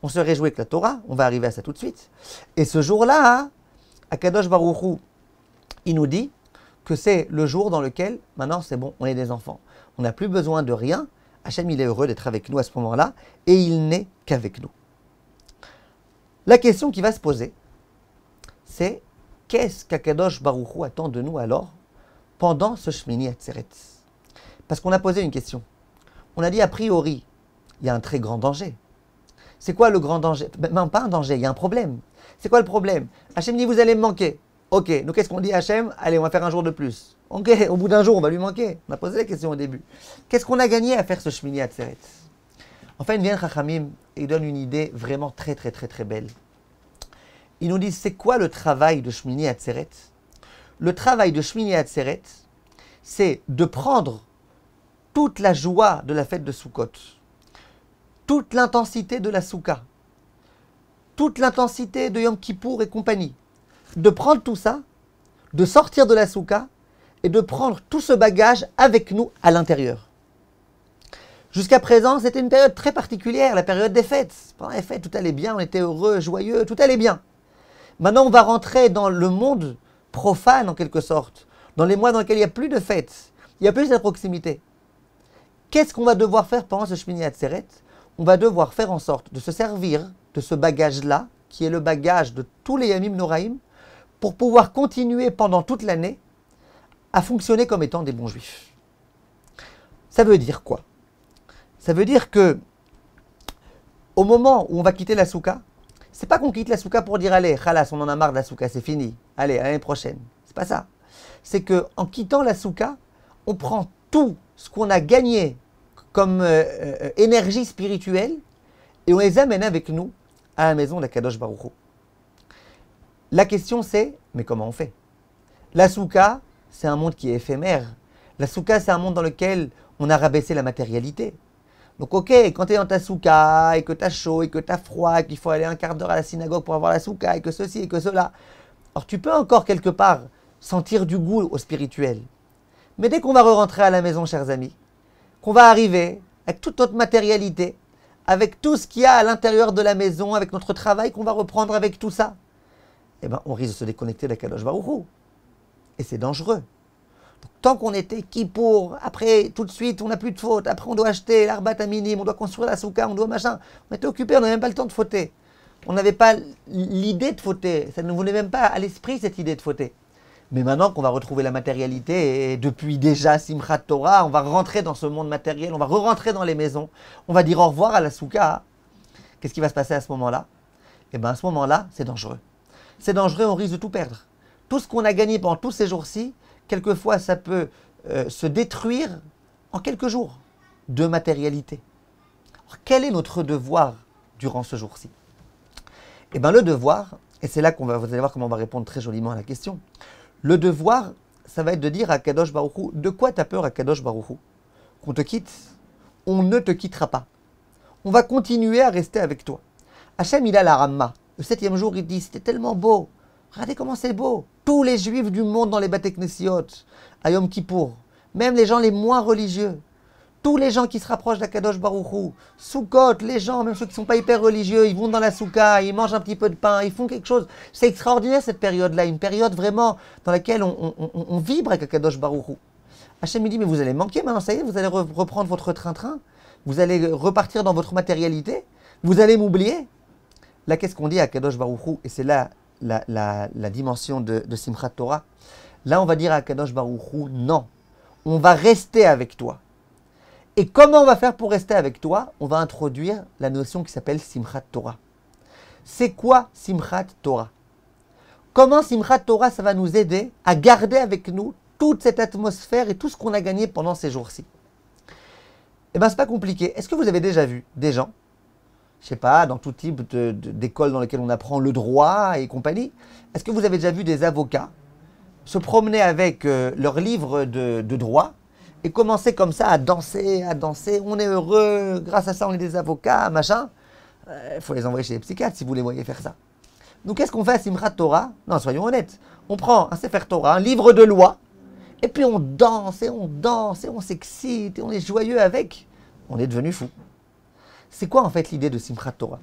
on se réjouit avec la Torah. On va arriver à ça tout de suite. Et ce jour-là, Akadosh Baruchou, il nous dit que c'est le jour dans lequel, maintenant c'est bon, on est des enfants. On n'a plus besoin de rien. Hachem, il est heureux d'être avec nous à ce moment-là, et il n'est qu'avec nous. La question qui va se poser, c'est qu'est-ce qu'Akadosh Baruchou attend de nous alors pendant ce à Atzeret Parce qu'on a posé une question. On a dit a priori, il y a un très grand danger. C'est quoi le grand danger Même ben, ben, pas un danger, il y a un problème. C'est quoi le problème Hachem dit vous allez me manquer. Ok, donc qu'est-ce qu'on dit à Hachem Allez, on va faire un jour de plus. Ok, au bout d'un jour, on va lui manquer. On a posé la question au début. Qu'est-ce qu'on a gagné à faire ce Shmini Atzeret Enfin, il vient Chachamim et il donne une idée vraiment très très très très belle. Ils nous disent, c'est quoi le travail de Shmini Atzeret Le travail de Shmini Atzeret, c'est de prendre toute la joie de la fête de Sukkot, toute l'intensité de la Souka, toute l'intensité de Yom Kippour et compagnie, de prendre tout ça, de sortir de la souka et de prendre tout ce bagage avec nous à l'intérieur. Jusqu'à présent, c'était une période très particulière, la période des fêtes. Pendant les fêtes, tout allait bien, on était heureux, joyeux, tout allait bien. Maintenant, on va rentrer dans le monde profane, en quelque sorte, dans les mois dans lesquels il n'y a plus de fêtes, il n'y a plus de proximité. Qu'est-ce qu'on va devoir faire pendant ce à Tseret On va devoir faire en sorte de se servir de ce bagage-là, qui est le bagage de tous les Yamim Noraim, pour pouvoir continuer pendant toute l'année à fonctionner comme étant des bons juifs. Ça veut dire quoi Ça veut dire que au moment où on va quitter la souka, c'est pas qu'on quitte la souka pour dire allez, halas, on en a marre de la souka, c'est fini. Allez, à l'année prochaine. C'est pas ça. C'est que en quittant la souka, on prend tout ce qu'on a gagné comme euh, euh, énergie spirituelle et on les amène avec nous à la maison de la Kadosh Baruch la question c'est, mais comment on fait La souka, c'est un monde qui est éphémère. La souka, c'est un monde dans lequel on a rabaissé la matérialité. Donc ok, quand tu es dans ta souka, et que tu as chaud, et que tu as froid, et qu'il faut aller un quart d'heure à la synagogue pour avoir la souka, et que ceci, et que cela, alors tu peux encore quelque part sentir du goût au spirituel. Mais dès qu'on va re-rentrer à la maison, chers amis, qu'on va arriver avec toute notre matérialité, avec tout ce qu'il y a à l'intérieur de la maison, avec notre travail qu'on va reprendre avec tout ça, eh ben, on risque de se déconnecter de Kadosh Baruch Et c'est dangereux. tant qu'on était qui pour, après, tout de suite, on n'a plus de faute, après, on doit acheter l'arbat à minime, on doit construire la souka, on doit machin. On était occupé, on n'avait même pas le temps de fauter. On n'avait pas l'idée de fauter. Ça ne venait même pas à l'esprit, cette idée de fauter. Mais maintenant qu'on va retrouver la matérialité, et depuis déjà Simchat Torah, on va rentrer dans ce monde matériel, on va re-rentrer dans les maisons, on va dire au revoir à la souka. Qu'est-ce qui va se passer à ce moment-là Eh bien, à ce moment-là, c'est dangereux c'est dangereux, on risque de tout perdre. Tout ce qu'on a gagné pendant tous ces jours-ci, quelquefois ça peut euh, se détruire en quelques jours de matérialité. Alors, quel est notre devoir durant ce jour-ci Eh bien le devoir, et c'est là qu'on va, vous allez voir comment on va répondre très joliment à la question, le devoir, ça va être de dire à Kadosh Baruchou, de quoi as peur à Kadosh Baruchou Qu'on te quitte On ne te quittera pas. On va continuer à rester avec toi. Hachem, il a la Ramma. Le septième jour, il dit, c'était tellement beau. Regardez comment c'est beau. Tous les juifs du monde dans les Bateknesiot, à Yom Kippour, même les gens les moins religieux, tous les gens qui se rapprochent d'Akadosh Baruchou, Soukot, les gens, même ceux qui ne sont pas hyper religieux, ils vont dans la souka, ils mangent un petit peu de pain, ils font quelque chose. C'est extraordinaire cette période-là, une période vraiment dans laquelle on, vibre avec Akadosh Baruchou. Hachem dit, mais vous allez manquer maintenant, ça y est, vous allez reprendre votre train-train, vous allez repartir dans votre matérialité, vous allez m'oublier. Là, qu'est-ce qu'on dit à Kadosh Baruchou Et c'est là la, dimension de, de Simchat Torah. Là, on va dire à Kadosh Baruchou, non, on va rester avec toi. Et comment on va faire pour rester avec toi On va introduire la notion qui s'appelle Simchat Torah. C'est quoi Simchat Torah Comment Simchat Torah, ça va nous aider à garder avec nous toute cette atmosphère et tout ce qu'on a gagné pendant ces jours-ci Eh bien, c'est pas compliqué. Est-ce que vous avez déjà vu des gens je sais pas, dans tout type d'école dans laquelle on apprend le droit et compagnie. Est-ce que vous avez déjà vu des avocats se promener avec euh, leur livre de, droit et commencer comme ça à danser, à danser, on est heureux, grâce à ça on est des avocats, machin Il euh, faut les envoyer chez les psychiatres si vous les voyez faire ça. Donc qu'est-ce qu'on fait à Torah Non, soyons honnêtes, on prend un Sefer Torah, un livre de loi, et puis on danse et on danse et on s'excite et on est joyeux avec. On est devenu fou. C'est quoi en fait l'idée de Simchat Torah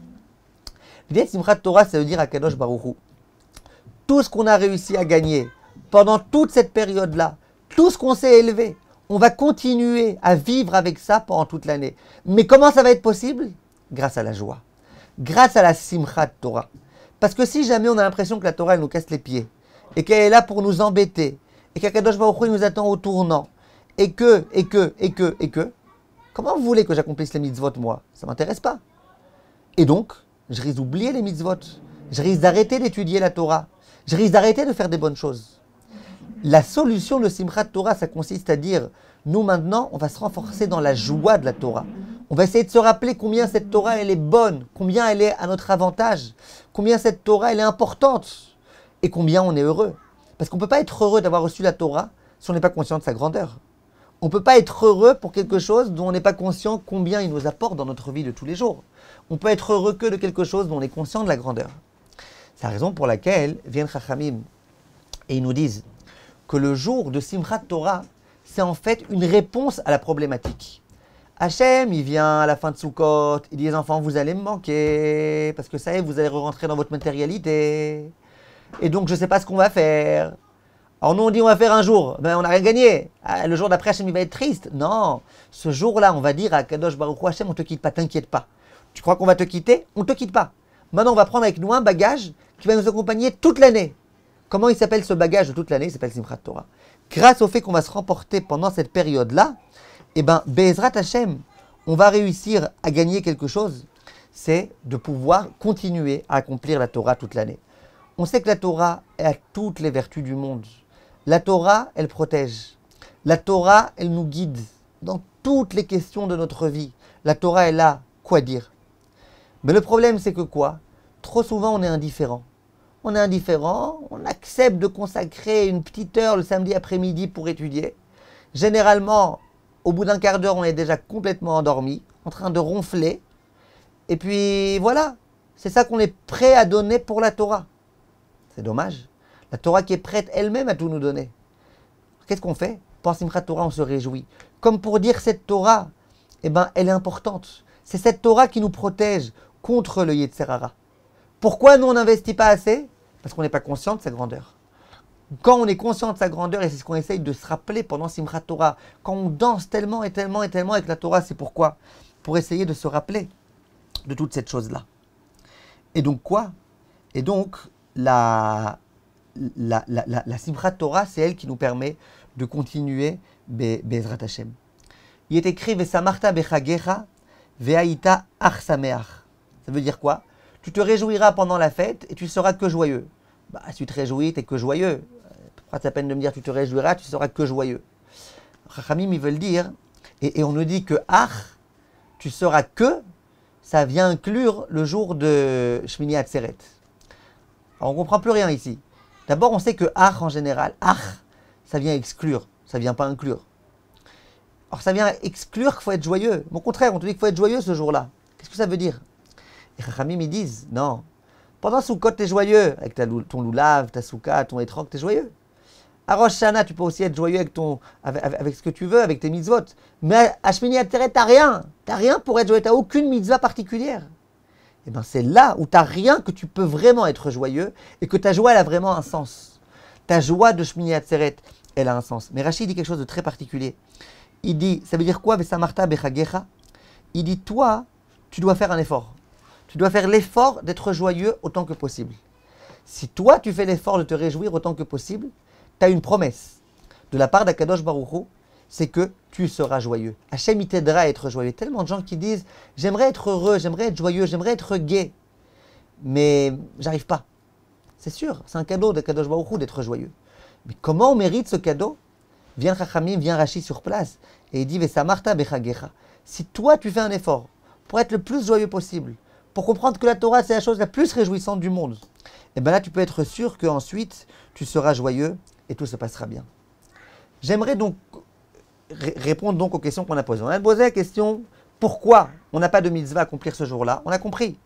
L'idée de Simchat Torah, ça veut dire à Kadosh Baruchou. Tout ce qu'on a réussi à gagner pendant toute cette période-là, tout ce qu'on s'est élevé, on va continuer à vivre avec ça pendant toute l'année. Mais comment ça va être possible Grâce à la joie, grâce à la Simchat Torah. Parce que si jamais on a l'impression que la Torah nous casse les pieds, et qu'elle est là pour nous embêter, et qu'Akadosh Baruch Hu nous attend au tournant, et que, et que, et que, et que, Comment vous voulez que j'accomplisse les mitzvot, moi Ça ne m'intéresse pas. Et donc, je risque d'oublier les mitzvot. Je risque d'arrêter d'étudier la Torah. Je risque d'arrêter de faire des bonnes choses. La solution de Simchat Torah, ça consiste à dire, nous maintenant, on va se renforcer dans la joie de la Torah. On va essayer de se rappeler combien cette Torah, elle est bonne, combien elle est à notre avantage, combien cette Torah, elle est importante et combien on est heureux. Parce qu'on ne peut pas être heureux d'avoir reçu la Torah si on n'est pas conscient de sa grandeur. On ne peut pas être heureux pour quelque chose dont on n'est pas conscient combien il nous apporte dans notre vie de tous les jours. On peut être heureux que de quelque chose dont on est conscient de la grandeur. C'est la raison pour laquelle viennent Chachamim et ils nous disent que le jour de Simchat Torah, c'est en fait une réponse à la problématique. Hachem, il vient à la fin de Sukkot, il dit les enfants, vous allez me manquer, parce que ça y est, vous allez re rentrer dans votre matérialité. Et donc, je ne sais pas ce qu'on va faire. Alors nous on dit on va faire un jour, ben on n'a rien gagné. Ah, le jour d'après Hachem il va être triste. Non, ce jour-là on va dire à Kadosh Baruch Hu Hachem on te quitte pas, t'inquiète pas. Tu crois qu'on va te quitter On ne te quitte pas. Maintenant on va prendre avec nous un bagage qui va nous accompagner toute l'année. Comment il s'appelle ce bagage de toute l'année Il s'appelle Simchat Torah. Grâce au fait qu'on va se remporter pendant cette période-là, eh ben Bezrat Hachem, on va réussir à gagner quelque chose. C'est de pouvoir continuer à accomplir la Torah toute l'année. On sait que la Torah a toutes les vertus du monde. La Torah, elle protège. La Torah, elle nous guide dans toutes les questions de notre vie. La Torah, est là. quoi dire. Mais le problème, c'est que quoi Trop souvent, on est indifférent. On est indifférent, on accepte de consacrer une petite heure le samedi après-midi pour étudier. Généralement, au bout d'un quart d'heure, on est déjà complètement endormi, en train de ronfler. Et puis voilà, c'est ça qu'on est prêt à donner pour la Torah. C'est dommage. La Torah qui est prête elle-même à tout nous donner. Qu'est-ce qu'on fait Pendant Simchat Torah, on se réjouit. Comme pour dire cette Torah, eh ben, elle est importante. C'est cette Torah qui nous protège contre le Yetzerara. Pourquoi nous, on n'investit pas assez Parce qu'on n'est pas conscient de sa grandeur. Quand on est conscient de sa grandeur, et c'est ce qu'on essaye de se rappeler pendant Simchat Torah, quand on danse tellement et tellement et tellement avec la Torah, c'est pourquoi Pour essayer de se rappeler de toute cette chose-là. Et donc quoi Et donc, la, la, la, Simchat Torah, c'est elle qui nous permet de continuer Bezrat Hashem. Il est écrit Vesamarta bechagecha veaita Ça veut dire quoi Tu te réjouiras pendant la fête et tu seras que joyeux. Bah, si tu te réjouis, t'es que joyeux. de euh, sa peine de me dire tu te réjouiras, tu seras que joyeux Chachamim, ils veulent dire, et, on nous dit que ach, tu seras que, ça vient inclure le jour de Shmini Atzeret. Alors on comprend plus rien ici. D'abord, on sait que ach en général, ach, ça vient exclure, ça vient pas inclure. Or, ça vient exclure qu'il faut être joyeux. Au contraire, on te dit qu'il faut être joyeux ce jour-là. Qu'est-ce que ça veut dire Les rachamim, ils disent non. Pendant Soukot, es joyeux avec ta, ton loulav, ta souka, ton tu t'es joyeux. À Rosh tu peux aussi être joyeux avec, ton, avec, ce que tu veux, avec tes mitzvot. Mais à Atteret, t'as rien. T'as rien pour être joyeux. T'as aucune mitzvah particulière. Eh ben c'est là où tu n'as rien que tu peux vraiment être joyeux et que ta joie, elle a vraiment un sens. Ta joie de à Atzeret, elle a un sens. Mais Rachid dit quelque chose de très particulier. Il dit, ça veut dire quoi, Vesamarta Bechagecha Il dit, toi, tu dois faire un effort. Tu dois faire l'effort d'être joyeux autant que possible. Si toi, tu fais l'effort de te réjouir autant que possible, tu as une promesse de la part d'Akadosh Baruchou c'est que tu seras joyeux. Hachem, il t'aidera à être joyeux. Tellement de gens qui disent J'aimerais être heureux, j'aimerais être joyeux, j'aimerais être gai, mais j'arrive pas. C'est sûr, c'est un cadeau de Kadosh d'être joyeux. Mais comment on mérite ce cadeau Viens Chachamim, viens Rachi sur place. Et il dit Vesamarta bechagecha. Si toi, tu fais un effort pour être le plus joyeux possible, pour comprendre que la Torah, c'est la chose la plus réjouissante du monde, et eh bien là, tu peux être sûr qu'ensuite, tu seras joyeux et tout se passera bien. J'aimerais donc répondre donc aux questions qu'on a posées. On a posé la question pourquoi on n'a pas de mitzvah à accomplir ce jour-là. On a compris.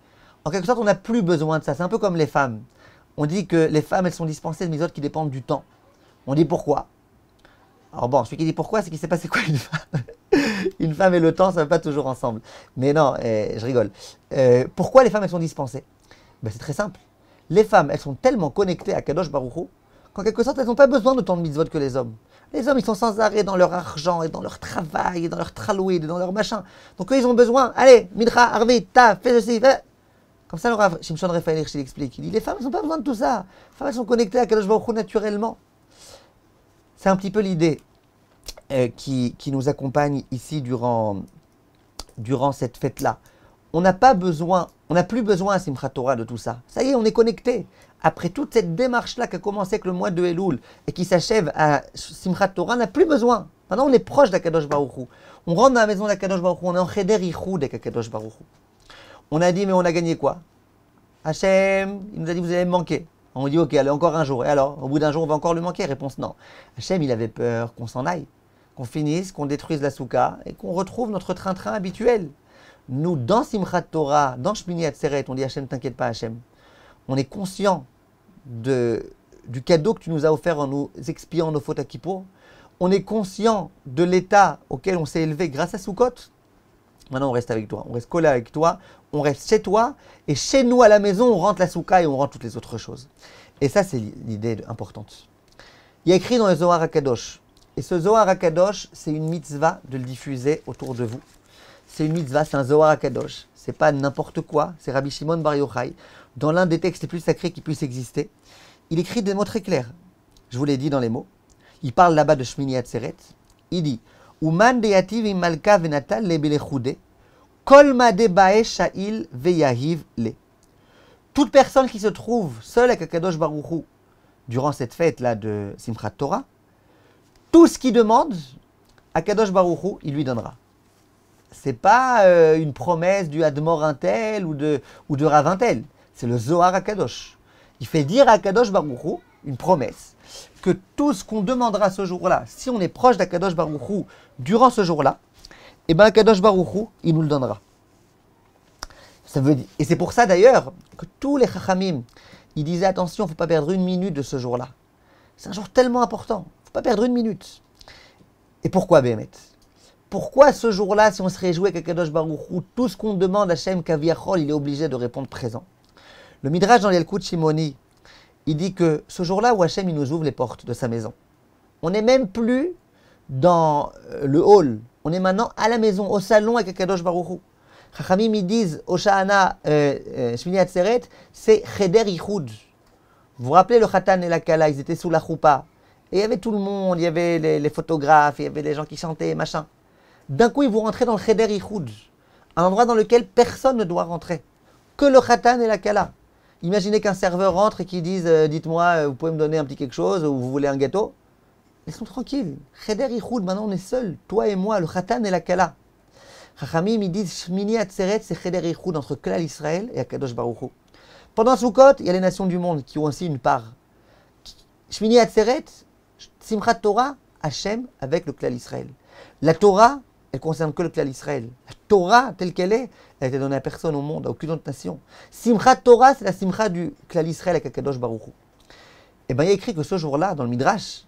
En quelque sorte, on n'a plus besoin de ça. C'est un peu comme les femmes. On dit que les femmes, elles sont dispensées de mitzvot qui dépendent du temps. On dit pourquoi. Alors bon, celui qui dit pourquoi, c'est qu'il sait pas c'est quoi une femme. une femme et le temps, ça va pas toujours ensemble. Mais non, eh, je rigole. Euh, pourquoi les femmes, elles sont dispensées ben, C'est très simple. Les femmes, elles sont tellement connectées à Kadosh Baruch qu'en quelque sorte, elles n'ont pas besoin de tant de mitzvot que les hommes. Les hommes, ils sont sans arrêt dans leur argent et dans leur travail et dans leur tralouïde et dans leur machin. Donc eux, ils ont besoin. Allez, Midra, Harvey, Ta, fais ceci, fais. Comme ça, le Rav Shimshon Raphaël il explique. Il dit les femmes, elles n'ont pas besoin de tout ça. Les femmes, elles sont connectées à Kadosh Baruch naturellement. C'est un petit peu l'idée euh, qui, nous accompagne ici durant, durant cette fête-là. On n'a pas besoin on n'a plus besoin à Simchat Torah de tout ça. Ça y est, on est connecté. Après toute cette démarche-là qui a commencé avec le mois de Elul et qui s'achève à Simchat Torah, on n'a plus besoin. Maintenant, on est proche d'Akadosh Baruchou. On rentre dans la maison d'Akadosh Baruchou. On est en Cheder dès qu'Akadosh Baruchou. On a dit, mais on a gagné quoi Hachem, il nous a dit, vous allez me manquer. On dit, ok, allez, encore un jour. Et alors, au bout d'un jour, on va encore lui manquer Réponse non. Hachem, il avait peur qu'on s'en aille, qu'on finisse, qu'on détruise la souka et qu'on retrouve notre train-train habituel nous, dans Simchat Torah, dans Shmini Atzeret, on dit Hachem, t'inquiète pas Hachem. On est conscient du cadeau que tu nous as offert en nous expiant nos fautes à On est conscient de l'état auquel on s'est élevé grâce à Soukot. Maintenant, on reste avec toi, on reste collé avec toi, on reste chez toi, et chez nous à la maison, on rentre la souka et on rentre toutes les autres choses. Et ça, c'est l'idée importante. Il y a écrit dans le Zohar Akadosh, et ce Zohar Akadosh, c'est une mitzvah de le diffuser autour de vous c'est une mitzvah, c'est un Zohar Kadosh. C'est pas n'importe quoi, c'est Rabbi Shimon Bar Yochai. Dans l'un des textes les plus sacrés qui puissent exister, il écrit des mots très clairs. Je vous l'ai dit dans les mots. Il parle là-bas de Shmini Atzeret. Il dit Uman deyativ venatal le kolma debae sha'il veyahiv le. Toute personne qui se trouve seule avec Kadosh Baruchou durant cette fête-là de Simchat Torah, tout ce qu'il demande, à Kadosh Baruchou, il lui donnera n'est pas euh, une promesse du Admor ou de, ou de Ravintel. C'est le Zohar Akadosh. Il fait dire à Kadosh Baruchou une promesse que tout ce qu'on demandera ce jour-là, si on est proche d'Akadosh Baruchou durant ce jour-là, et eh bien Akadosh Baruchou, il nous le donnera. Ça veut dire, et c'est pour ça d'ailleurs que tous les Chachamim, ils disaient attention, il ne faut pas perdre une minute de ce jour-là. C'est un jour tellement important, il ne faut pas perdre une minute. Et pourquoi Béhémeth pourquoi ce jour-là, si on se réjouit avec Akadosh Baruchou, tout ce qu'on demande à Shem Kaviachol, il est obligé de répondre présent Le Midrash dans l'Elkout Shimoni, il dit que ce jour-là où Hachem il nous ouvre les portes de sa maison, on n'est même plus dans euh, le hall, on est maintenant à la maison, au salon avec Akadosh Baruchou. Chachamim, ils disent, Oshana euh, euh, Shmini Atzeret, c'est Cheder Yichud. Vous vous rappelez le Khatan et la Kala, ils étaient sous la choupa. Et il y avait tout le monde, il y avait les, les photographes, il y avait les gens qui chantaient, machin. D'un coup, ils vont rentrer dans le Cheder Ichoud, un endroit dans lequel personne ne doit rentrer, que le Khatan et la Kala. Imaginez qu'un serveur rentre et qu'il dise euh, Dites-moi, euh, vous pouvez me donner un petit quelque chose ou vous voulez un gâteau Ils sont tranquilles. Cheder Ichoud, maintenant on est seul, toi et moi, le Khatan et la Kala. Chachamim, ils disent Shmini Atzeret, c'est Cheder Ichoud entre Klal Israël et Akadosh Baruchou. Pendant Sukkot, il y a les nations du monde qui ont aussi une part. Shmini Atzeret, Simchat Torah, Hachem avec le Klal Israël. La Torah, elle concerne que le clan d'Israël. La Torah, telle qu'elle est, elle été donnée à personne au monde, à aucune autre nation. Simcha Torah, c'est la simcha du clan d'Israël avec Akadosh Baruchou. Et eh bien, il y a écrit que ce jour-là, dans le Midrash,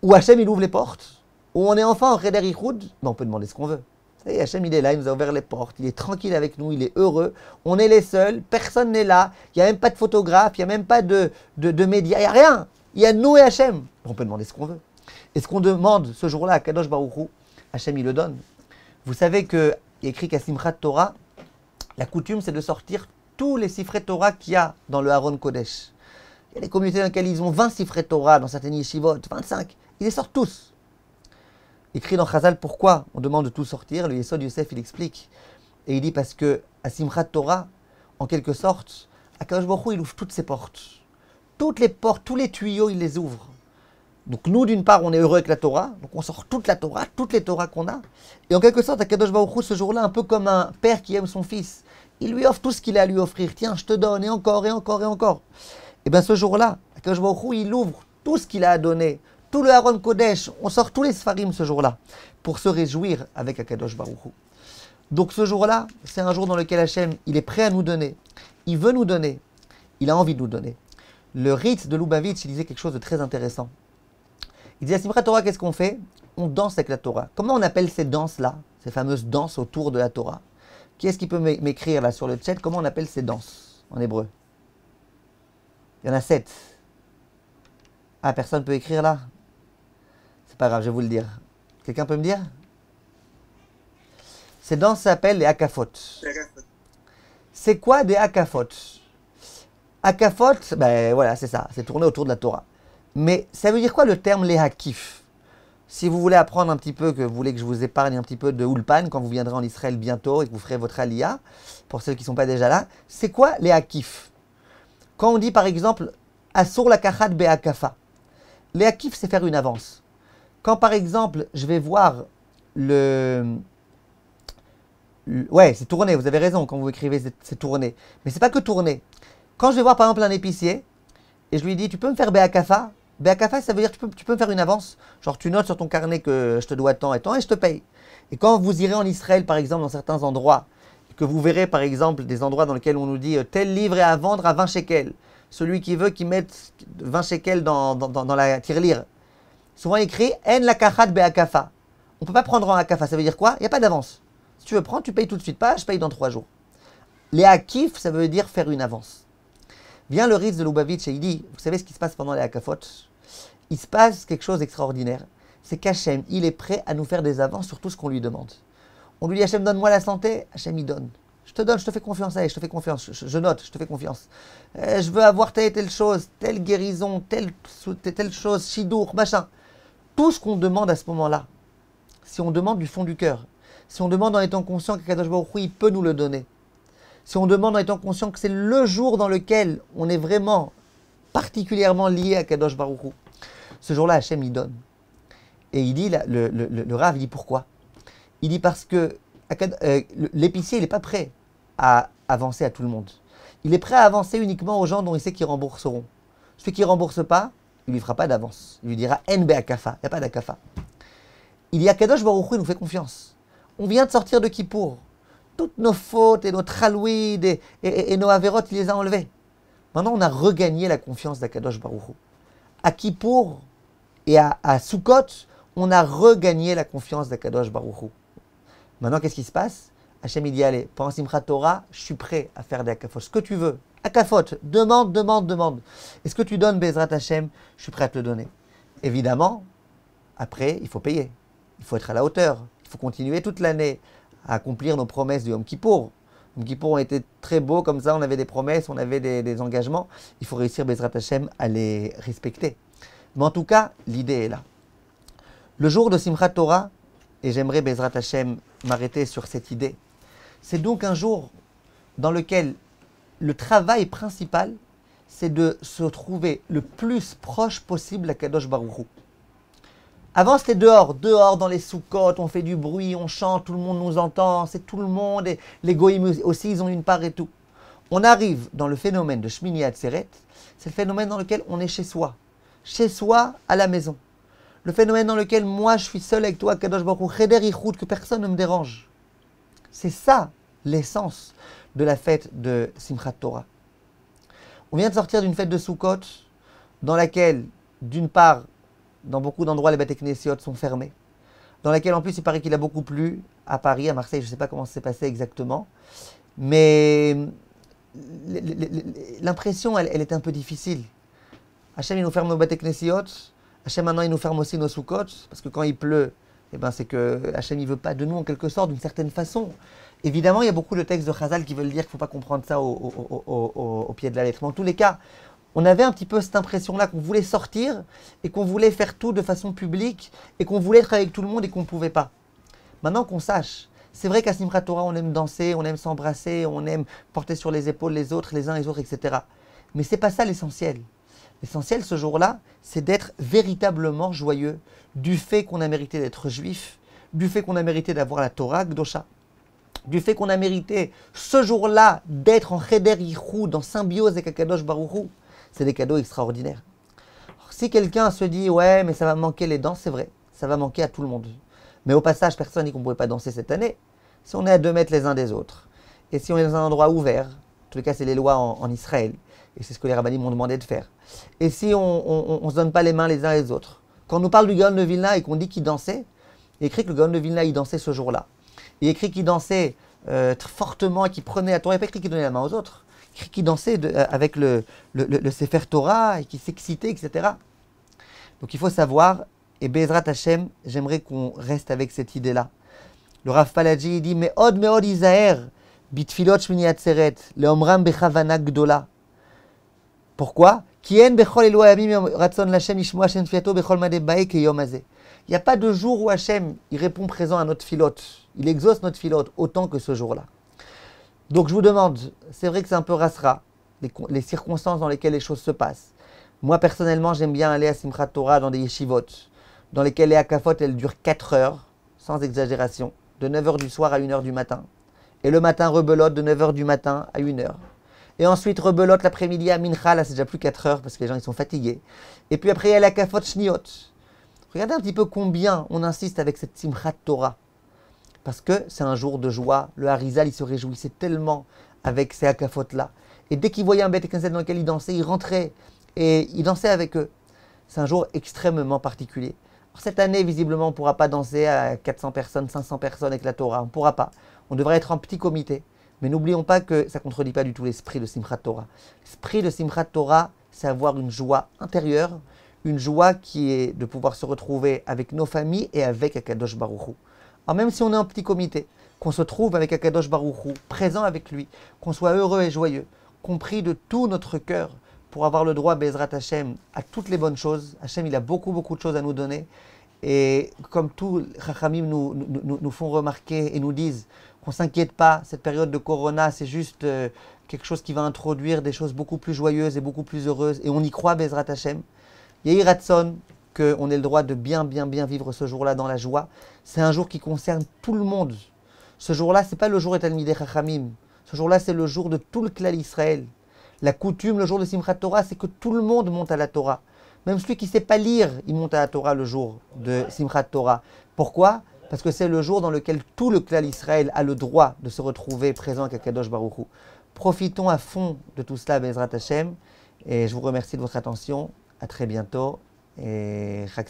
où Hachem, il ouvre les portes, où on est enfin en Kheder Ichoud, ben, on peut demander ce qu'on veut. Et Hachem, il est là, il nous a ouvert les portes, il est tranquille avec nous, il est heureux, on est les seuls, personne n'est là, il n'y a même pas de photographe, il n'y a même pas de, de, médias, il n'y a rien. Il y a nous et Hachem. On peut demander ce qu'on veut. est ce qu'on demande ce jour-là à Kadosh Baruchou, Hachem, il le donne. Vous savez que, écrit qu'à Simchat Torah, la coutume, c'est de sortir tous les sifrets Torah qu'il y a dans le Haron Kodesh. Il y a des communautés dans lesquelles ils ont 20 sifrets Torah, dans certaines yeshivot, 25. Ils les sortent tous. Écrit dans Chazal, pourquoi on demande de tout sortir Le Yesod Youssef, il explique. Et il dit parce que, à Simchat Torah, en quelque sorte, à Kaosh il ouvre toutes ses portes. Toutes les portes, tous les tuyaux, il les ouvre. Donc nous, d'une part, on est heureux avec la Torah, donc on sort toute la Torah, toutes les Torahs qu'on a. Et en quelque sorte, Akadosh Baruch Hu, ce jour-là, un peu comme un père qui aime son fils, il lui offre tout ce qu'il a à lui offrir. Tiens, je te donne, et encore, et encore, et encore. Et bien ce jour-là, Akadosh Baruch il ouvre tout ce qu'il a à donner, tout le Haron Kodesh, on sort tous les Sfarim ce jour-là, pour se réjouir avec Akadosh Baruch Donc ce jour-là, c'est un jour dans lequel Hachem, il est prêt à nous donner, il veut nous donner, il a envie de nous donner. Le rite de Lubavitch, il disait quelque chose de très intéressant. Il dit, à Simchat Torah, qu'est-ce qu'on fait On danse avec la Torah. Comment on appelle ces danses-là Ces fameuses danses autour de la Torah Qui est-ce qui peut m'écrire là sur le chat Comment on appelle ces danses en hébreu Il y en a sept. Ah, personne ne peut écrire là C'est pas grave, je vais vous le dire. Quelqu'un peut me dire Ces danses s'appellent les akafot. C'est quoi des akafot Akafot, ben voilà, c'est ça, c'est tourné autour de la Torah. Mais ça veut dire quoi le terme les léhakif Si vous voulez apprendre un petit peu, que vous voulez que je vous épargne un petit peu de Ulpan quand vous viendrez en Israël bientôt et que vous ferez votre alia, pour ceux qui ne sont pas déjà là, c'est quoi les léhakif Quand on dit par exemple asour la kachat be'akafa, léhakif c'est faire une avance. Quand par exemple je vais voir le, Ouais, c'est tourné, vous avez raison quand vous écrivez c'est tourné. Mais c'est pas que tourner. Quand je vais voir par exemple un épicier et je lui dis tu peux me faire Béakafa Béakafa, ça veut dire que tu peux, faire une avance. Genre, tu notes sur ton carnet que je te dois tant et tant et je te paye. Et quand vous irez en Israël, par exemple, dans certains endroits, que vous verrez, par exemple, des endroits dans lesquels on nous dit euh, tel livre est à vendre à 20 shekels. Celui qui veut qu'il mette 20 shekels dans, dans, la tirelire. Souvent écrit En la kachat Béakafa. On ne peut pas prendre en Akafa. Ça veut dire quoi Il n'y a pas d'avance. Si tu veux prendre, tu payes tout de suite pas, je paye dans trois jours. Les akif, ça veut dire faire une avance. Vient le riz de Lubavitch et il dit Vous savez ce qui se passe pendant les akafot il se passe quelque chose d'extraordinaire. C'est qu'Hachem, il est prêt à nous faire des avances sur tout ce qu'on lui demande. On lui dit Hachem, donne-moi la santé. Hachem, il donne. Je te donne, je te fais confiance, allez, je te fais confiance, je, note, je te fais confiance. Euh, je veux avoir telle et telle chose, telle guérison, telle, telle chose, chidour, machin. Tout ce qu'on demande à ce moment-là, si on demande du fond du cœur, si on demande en étant conscient que Kadosh il peut nous le donner, si on demande en étant conscient que c'est le jour dans lequel on est vraiment particulièrement lié à Kadosh Baruch ce jour-là, Hachem, il donne. Et il dit, le, le, Rav, il dit pourquoi Il dit parce que euh, l'épicier, il n'est pas prêt à avancer à tout le monde. Il est prêt à avancer uniquement aux gens dont il sait qu'ils rembourseront. Celui qui ne rembourse pas, il lui fera pas d'avance. Il lui dira NB Akafa, il n'y a pas d'Akafa. Il y a Kadosh Baruch il nous fait confiance. On vient de sortir de Kippour. Toutes nos fautes et notre halouid et, nos avérotes, il les a enlevées. Maintenant, on a regagné la confiance d'Akadosh Baruch Hu. À Kippour, et à, à on a regagné la confiance d'Akadosh Baruchou. Maintenant, qu'est-ce qui se passe Hachem, il dit Allez, pendant Simchat Torah, je suis prêt à faire des akafot. Ce que tu veux, akafot, demande, demande, demande. est ce que tu donnes, Bezrat Hachem, je suis prêt à te le donner. Évidemment, après, il faut payer. Il faut être à la hauteur. Il faut continuer toute l'année à accomplir nos promesses du Yom Kippour. Yom Kippour ont été très beaux comme ça, on avait des promesses, on avait des, des engagements. Il faut réussir, Bezrat Hachem, à les respecter. Mais en tout cas, l'idée est là. Le jour de Simchat Torah, et j'aimerais Bezrat Hashem m'arrêter sur cette idée, c'est donc un jour dans lequel le travail principal, c'est de se trouver le plus proche possible à Kadosh Baruchou. Avant, c'était dehors, dehors dans les sous-côtes, on fait du bruit, on chante, tout le monde nous entend, c'est tout le monde, et les goïmes aussi, ils ont une part et tout. On arrive dans le phénomène de Shmini Atzeret, c'est le phénomène dans lequel on est chez soi chez soi, à la maison. Le phénomène dans lequel moi je suis seul avec toi, Kadosh Baruch que personne ne me dérange. C'est ça l'essence de la fête de Simchat Torah. On vient de sortir d'une fête de Sukkot dans laquelle, d'une part, dans beaucoup d'endroits, les Bate sont fermés. Dans laquelle, en plus, il paraît qu'il a beaucoup plu à Paris, à Marseille, je ne sais pas comment ça s'est passé exactement. Mais l'impression, elle est un peu difficile. Hachem, il nous ferme nos bateknesiot. Hachem, maintenant, il nous ferme aussi nos soukot. Parce que quand il pleut, eh ben, c'est que Hachem, il veut pas de nous, en quelque sorte, d'une certaine façon. Évidemment, il y a beaucoup de textes de Chazal qui veulent dire qu'il ne faut pas comprendre ça au, pied de la lettre. Mais en tous les cas, on avait un petit peu cette impression-là qu'on voulait sortir et qu'on voulait faire tout de façon publique et qu'on voulait être avec tout le monde et qu'on ne pouvait pas. Maintenant qu'on sache, c'est vrai qu'à Simchat Torah, on aime danser, on aime s'embrasser, on aime porter sur les épaules les autres, les uns les autres, etc. Mais c'est pas ça l'essentiel. L'essentiel ce jour-là, c'est d'être véritablement joyeux du fait qu'on a mérité d'être juif, du fait qu'on a mérité d'avoir la Torah Gdosha, du fait qu'on a mérité ce jour-là d'être en Cheder Yichud, symbiose avec Akadosh Baruchou. C'est des cadeaux extraordinaires. si quelqu'un se dit, ouais, mais ça va manquer les dents, c'est vrai, ça va manquer à tout le monde. Mais au passage, personne dit qu'on ne pouvait pas danser cette année. Si on est à deux mètres les uns des autres, et si on est dans un endroit ouvert, en tout cas, c'est les lois en Israël, et c'est ce que les rabbinim m'ont demandé de faire. Et si on ne se donne pas les mains les uns les autres Quand on nous parle du Gaon de Vilna et qu'on dit qu'il dansait, il écrit que le Gaon de Vilna, il dansait ce jour-là. Il écrit qu'il dansait euh, fortement et qu'il prenait la Torah. Il pas écrit qu'il donnait la main aux autres. Il écrit qu'il dansait euh, avec le, le, le, Sefer Torah et qu'il s'excitait, etc. Donc il faut savoir, et Bezrat Hashem, j'aimerais qu'on reste avec cette idée-là. Le Rav Paladji dit, mais od, mais od, Isaer, bitfilot shmini atzeret, le omram bechavana gdola. Pourquoi Il n'y a pas de jour où Hachem il répond présent à notre filote. Il exauce notre filote autant que ce jour-là. Donc je vous demande, c'est vrai que c'est un peu rassera, les, circonstances dans lesquelles les choses se passent. Moi personnellement, j'aime bien aller à Simchat Torah dans des yeshivot, dans lesquelles les akafot elles durent 4 heures, sans exagération, de 9h du soir à 1h du matin. Et le matin rebelote de 9h du matin à 1 heure. Et ensuite, rebelote l'après-midi à Mincha, là c'est déjà plus 4 heures parce que les gens ils sont fatigués. Et puis après, il y a la kafot shniot. Regardez un petit peu combien on insiste avec cette simchat Torah. Parce que c'est un jour de joie. Le Harizal, il se réjouissait tellement avec ces Akafot là Et dès qu'il voyait un bête dans lequel il dansait, il rentrait et il dansait avec eux. C'est un jour extrêmement particulier. cette année, visiblement, on pourra pas danser à 400 personnes, 500 personnes avec la Torah. On pourra pas. On devrait être en petit comité. Mais n'oublions pas que ça ne contredit pas du tout l'esprit de Simchat Torah. L'esprit de Simchat Torah, c'est avoir une joie intérieure, une joie qui est de pouvoir se retrouver avec nos familles et avec Akadosh Baruchou. Alors même si on est en petit comité, qu'on se trouve avec Akadosh Baruchou, présent avec lui, qu'on soit heureux et joyeux, qu'on prie de tout notre cœur pour avoir le droit, Bezrat Hashem, à toutes les bonnes choses. Hashem, il a beaucoup, beaucoup de choses à nous donner. Et comme tous, Chachamim nous, nous, nous font remarquer et nous disent, qu'on s'inquiète pas, cette période de corona, c'est juste euh, quelque chose qui va introduire des choses beaucoup plus joyeuses et beaucoup plus heureuses. Et on y croit, Bezrat Hashem. Yair Ratson, qu'on ait le droit de bien, bien, bien vivre ce jour-là dans la joie. C'est un jour qui concerne tout le monde. Ce jour-là, c'est pas le jour Etalmideh Chachamim. Ce jour-là, c'est le jour de tout le clan Israël. La coutume, le jour de Simchat Torah, c'est que tout le monde monte à la Torah. Même celui qui ne sait pas lire, il monte à la Torah le jour de Simchat Torah. Pourquoi parce que c'est le jour dans lequel tout le clan Israël a le droit de se retrouver présent avec Akadosh Baruchou. Profitons à fond de tout cela, Bezrat Hashem, et je vous remercie de votre attention. À très bientôt, et Chag